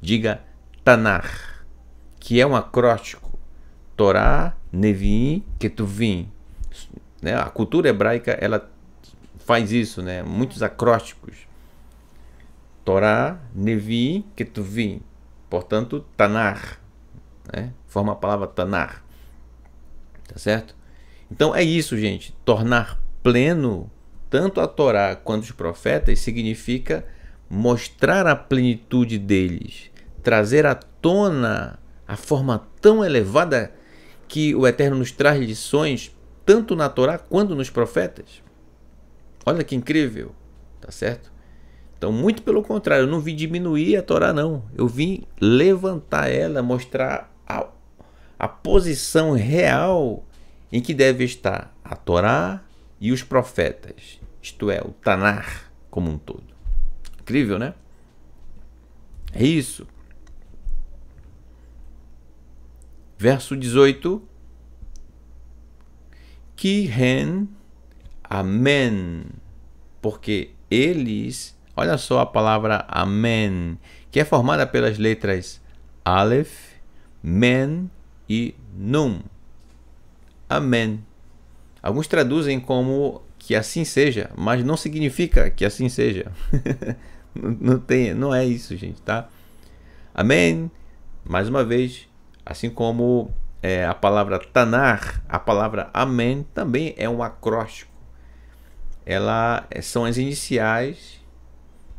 Diga Tanar, que é um acróstico. Torá, Neviim, Ketuvim. Né? A cultura hebraica ela faz isso, né? Muitos acrósticos Torá, Nevi, Ketuvi. Portanto, Tanar. Né? Forma a palavra Tanar. Tá certo? Então é isso, gente. Tornar pleno tanto a Torá quanto os profetas significa mostrar a plenitude deles, trazer à tona a forma tão elevada que o Eterno nos traz lições tanto na Torá quanto nos profetas. Olha que incrível, tá certo? Então, muito pelo contrário, eu não vim diminuir a Torá, não. Eu vim levantar ela, mostrar a, a posição real em que deve estar a Torá e os profetas, isto é, o Tanar como um todo. Incrível, né? É isso. Verso 18. Ki hen amen. Porque eles Olha só a palavra Amen, que é formada pelas letras Aleph, Men e Num. Amen. Alguns traduzem como que assim seja, mas não significa que assim seja. não, tem, não é isso, gente, tá? Amém. Mais uma vez, assim como é, a palavra tanar, a palavra amém também é um acróstico. Ela é, são as iniciais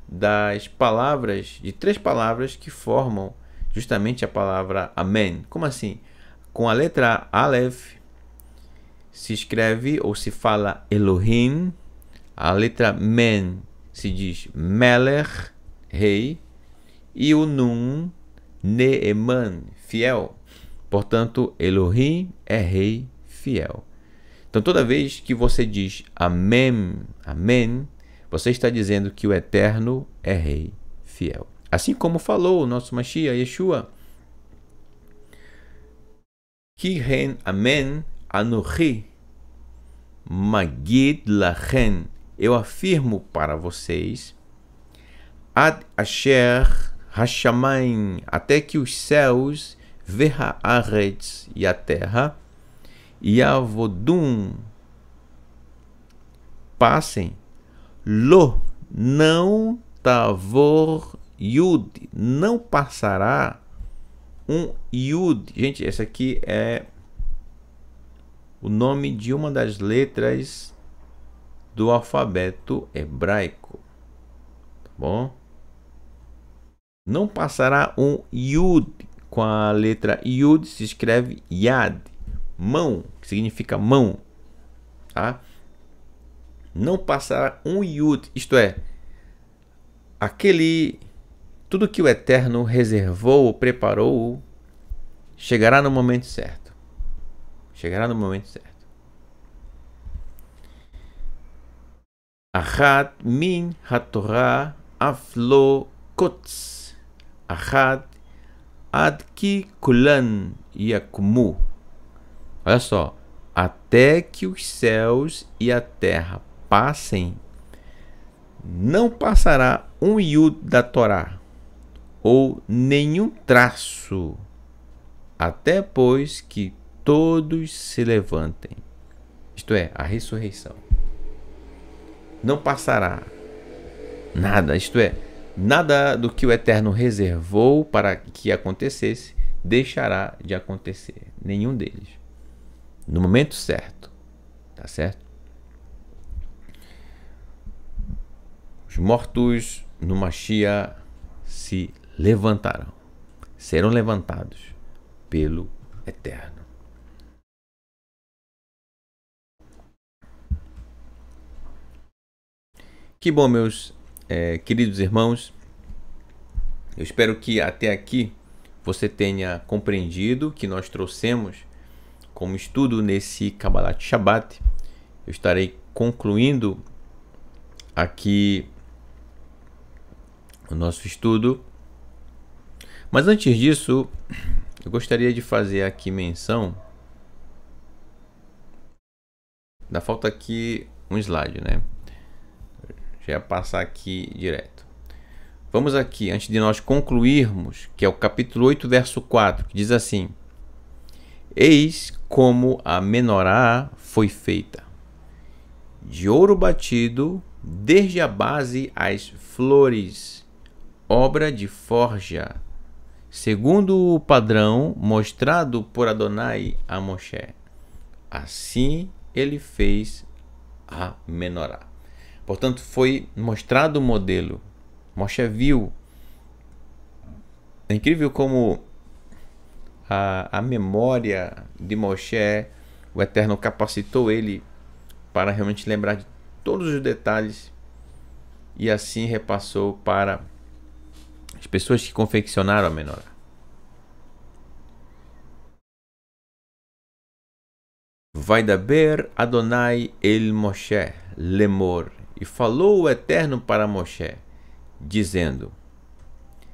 das palavras, de três palavras que formam justamente a palavra Amém. Como assim? Com a letra Aleph se escreve ou se fala Elohim, a letra Men se diz Melech, rei, e o Nun, Neeman, fiel. Portanto, Elohim é rei fiel. Então, toda vez que você diz Amém, Amém, você está dizendo que o Eterno é Rei fiel. Assim como falou o nosso Mashiach Yeshua, Kihen Amen Anuhi Magid Lachen. Eu afirmo para vocês, Ad Asher Hashamain, até que os céus, Verha Aretz e a terra, Yavodum, passem Lo, não tavor yud, não passará um yud. Gente, essa aqui é o nome de uma das letras do alfabeto hebraico. Tá bom? Não passará um yud. Com a letra yud se escreve yad, mão, que significa mão, tá? não passará um iud, isto é, aquele tudo que o Eterno reservou, preparou, chegará no momento certo. Chegará no momento certo. Ahad min hatorah aflo kotz. Ahad ad ki kulan yakumu. Olha só. Até que os céus e a terra passem, não passará um iud da Torá, ou nenhum traço, até pois que todos se levantem. Isto é, a ressurreição. Não passará nada, isto é, nada do que o Eterno reservou para que acontecesse deixará de acontecer, nenhum deles. No momento certo, tá certo? mortos no Machia se levantarão, serão levantados pelo Eterno. Que bom, meus é, queridos irmãos. Eu espero que até aqui você tenha compreendido que nós trouxemos como estudo nesse Kabbalat Shabbat. Eu estarei concluindo aqui o nosso estudo. Mas antes disso, eu gostaria de fazer aqui menção da falta aqui um slide, né? Já ia passar aqui direto. Vamos aqui, antes de nós concluirmos, que é o capítulo 8, verso 4, que diz assim: Eis como a menorá foi feita, de ouro batido, desde a base às flores obra de forja, segundo o padrão mostrado por Adonai a Moshe. Assim ele fez a menorá. Portanto, foi mostrado o modelo. Moshe viu. É incrível como a, a memória de Moshe, o Eterno capacitou ele para realmente lembrar de todos os detalhes e assim repassou para as pessoas que confeccionaram a menorá. Vai daber Adonai el Moshe, lemor, e falou o Eterno para Moshe, dizendo: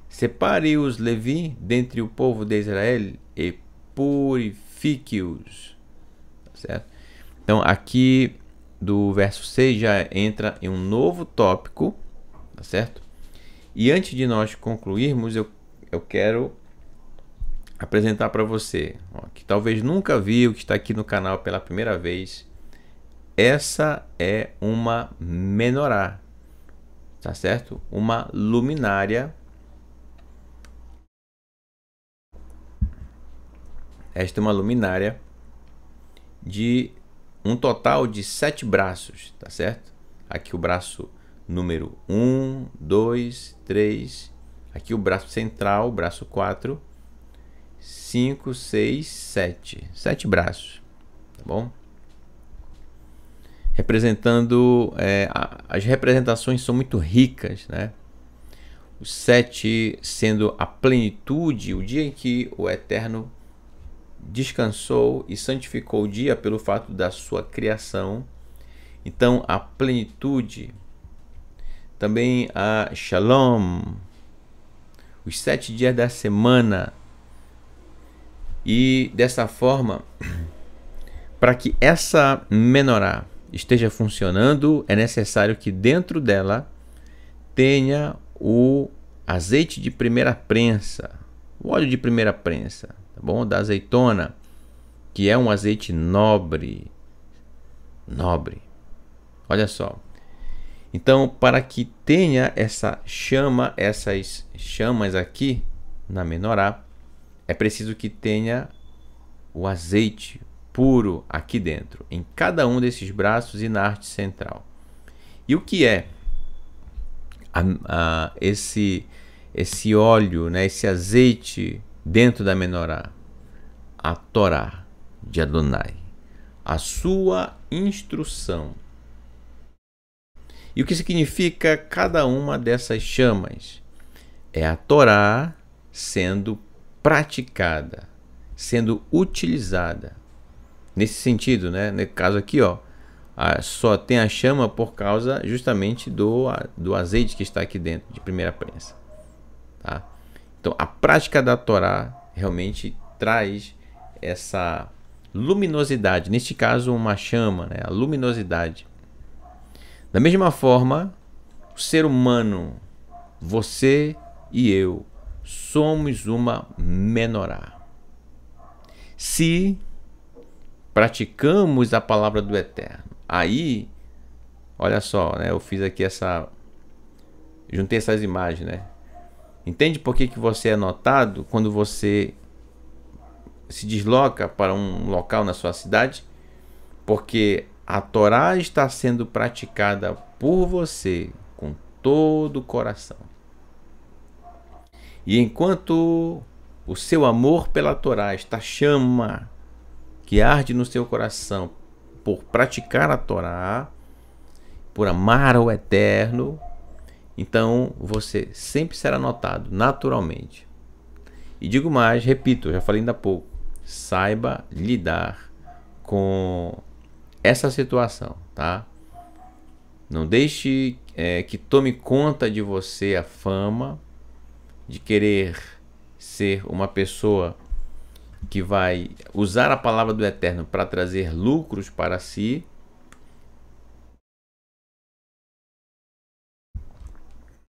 Separe os Levi dentre o povo de Israel e purifique-os. Tá certo? Então, aqui do verso 6 já entra em um novo tópico, tá certo? E antes de nós concluirmos, eu, eu quero apresentar para você, ó, que talvez nunca viu, que está aqui no canal pela primeira vez, essa é uma menorá, tá certo? Uma luminária. Esta é uma luminária de um total de sete braços, tá certo? Aqui o braço número 1, 2, 3. Aqui o braço central, braço 4, 5, 6, 7. 7 braços, tá bom? Representando, é, a, as representações são muito ricas, né? O 7 sendo a plenitude, o dia em que o Eterno descansou e santificou o dia pelo fato da sua criação. Então, a plenitude também a Shalom, os sete dias da semana. E dessa forma, para que essa menorá esteja funcionando, é necessário que dentro dela tenha o azeite de primeira prensa, o óleo de primeira prensa, tá bom? Da azeitona, que é um azeite nobre, nobre. Olha só, então, para que tenha essa chama, essas chamas aqui na menorá, é preciso que tenha o azeite puro aqui dentro, em cada um desses braços e na arte central. E o que é a, a, esse esse óleo, né, esse azeite dentro da menorá? A Torá de Adonai, a sua instrução e o que significa cada uma dessas chamas? É a Torá sendo praticada, sendo utilizada. Nesse sentido, né? No caso aqui, ó, a, só tem a chama por causa justamente do, a, do azeite que está aqui dentro, de primeira prensa. Tá? Então, a prática da Torá realmente traz essa luminosidade, neste caso, uma chama, né? a luminosidade da mesma forma, o ser humano, você e eu, somos uma menorá. Se praticamos a palavra do Eterno, aí, olha só, né? Eu fiz aqui essa. Juntei essas imagens, né? Entende por que, que você é notado quando você se desloca para um local na sua cidade? Porque a Torá está sendo praticada por você com todo o coração. E enquanto o seu amor pela Torá, esta chama que arde no seu coração por praticar a Torá, por amar o eterno, então você sempre será notado naturalmente. E digo mais, repito, já falei ainda há pouco, saiba lidar com essa situação, tá? Não deixe é, que tome conta de você a fama de querer ser uma pessoa que vai usar a palavra do Eterno para trazer lucros para si.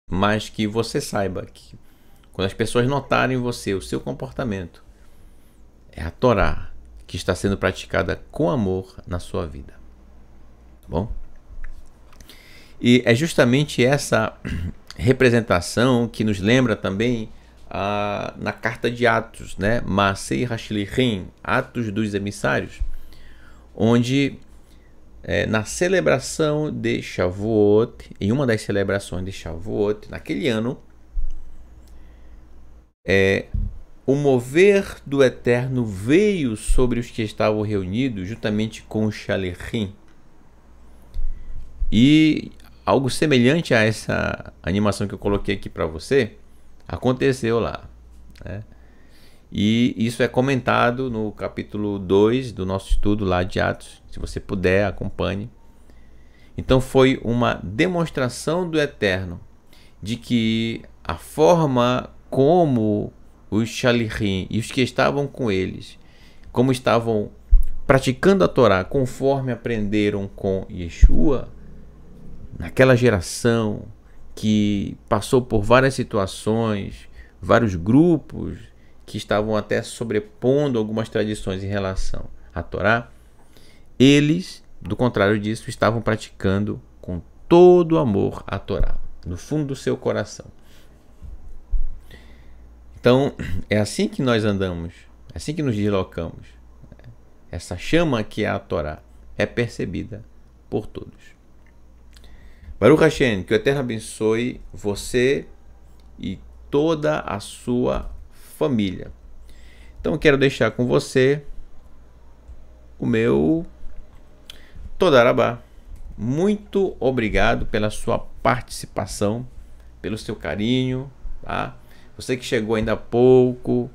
Mas que você saiba que quando as pessoas notarem você, o seu comportamento, é a Torá, que está sendo praticada com amor na sua vida. Tá bom? E é justamente essa representação que nos lembra também ah, na carta de Atos, né? Masei Hashlirim, Atos dos Emissários, onde é, na celebração de Shavuot, em uma das celebrações de Shavuot, naquele ano, é, o mover do Eterno veio sobre os que estavam reunidos, juntamente com o Shalerrim. E algo semelhante a essa animação que eu coloquei aqui para você aconteceu lá. Né? E isso é comentado no capítulo 2 do nosso estudo lá de Atos. Se você puder, acompanhe. Então foi uma demonstração do Eterno de que a forma como os Shalihim e os que estavam com eles, como estavam praticando a Torá conforme aprenderam com Yeshua, naquela geração que passou por várias situações, vários grupos que estavam até sobrepondo algumas tradições em relação à Torá, eles, do contrário disso, estavam praticando com todo amor a Torá, no fundo do seu coração. Então, é assim que nós andamos, é assim que nos deslocamos. Essa chama que é a Torá é percebida por todos. Baruch Hashem, que o Eterno abençoe você e toda a sua família. Então, quero deixar com você o meu Todarabá. Muito obrigado pela sua participação, pelo seu carinho, tá? Você que chegou ainda há pouco,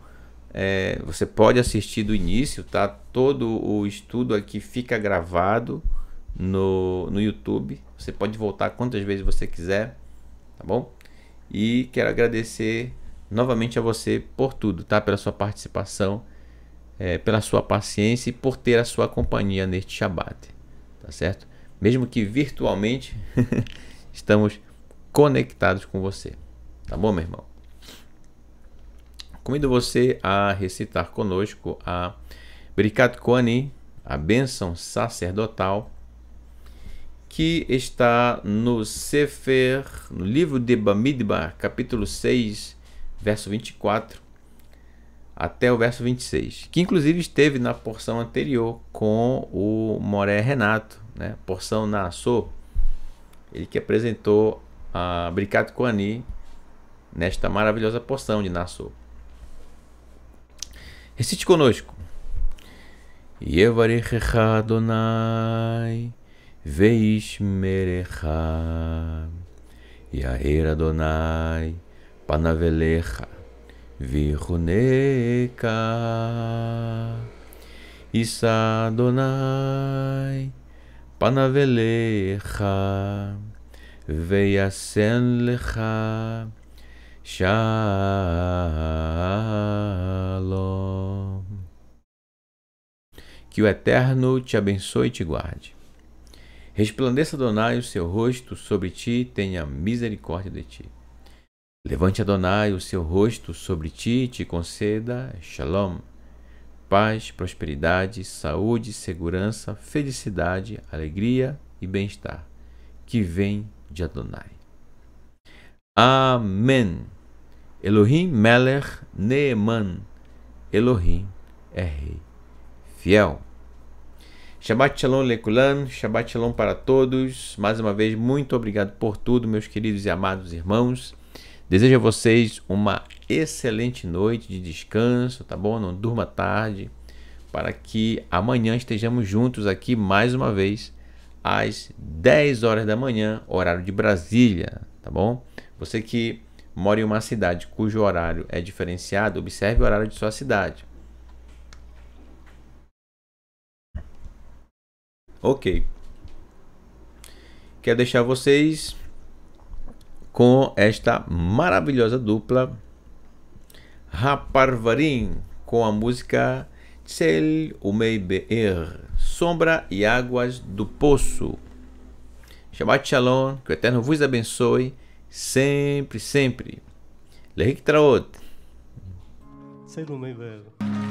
é, você pode assistir do início, tá? Todo o estudo aqui fica gravado no, no YouTube. Você pode voltar quantas vezes você quiser, tá bom? E quero agradecer novamente a você por tudo, tá? Pela sua participação, é, pela sua paciência e por ter a sua companhia neste Shabat, tá certo? Mesmo que virtualmente, estamos conectados com você, tá bom, meu irmão? Convido você a recitar conosco a Brikat Koani, a bênção sacerdotal, que está no Sefer, no livro de Bamidbar, capítulo 6, verso 24 até o verso 26, que inclusive esteve na porção anterior com o Moré Renato, né? porção Nassô, ele que apresentou a Brikat Koani nesta maravilhosa porção de Nassô. Recite conosco. Yevarechecha Adonai Veishmerecha Yair Adonai Panavelecha Viruneka Isa Adonai Panavelecha Veiasen Lecha Shalom. Que o Eterno te abençoe e te guarde. Resplandeça Adonai o seu rosto sobre ti e tenha misericórdia de ti. Levante Adonai o seu rosto sobre ti e te conceda Shalom. Paz, prosperidade, saúde, segurança, felicidade, alegria e bem-estar, que vem de Adonai. Amém. Elohim Melech Neeman. Elohim é rei fiel. Shabbat Shalom Lekulam, Shabbat Shalom para todos. Mais uma vez, muito obrigado por tudo, meus queridos e amados irmãos. Desejo a vocês uma excelente noite de descanso, tá bom? Não durma tarde, para que amanhã estejamos juntos aqui mais uma vez, às 10 horas da manhã, horário de Brasília, tá bom? Você que mora em uma cidade cujo horário é diferenciado, observe o horário de sua cidade. Ok. Quero deixar vocês com esta maravilhosa dupla Raparvarim com a música Tsel Umei Sombra e Águas do Poço. Shabbat Shalom, que o Eterno vos abençoe Sempre, sempre. Lehik Traot. Sei lá, velho.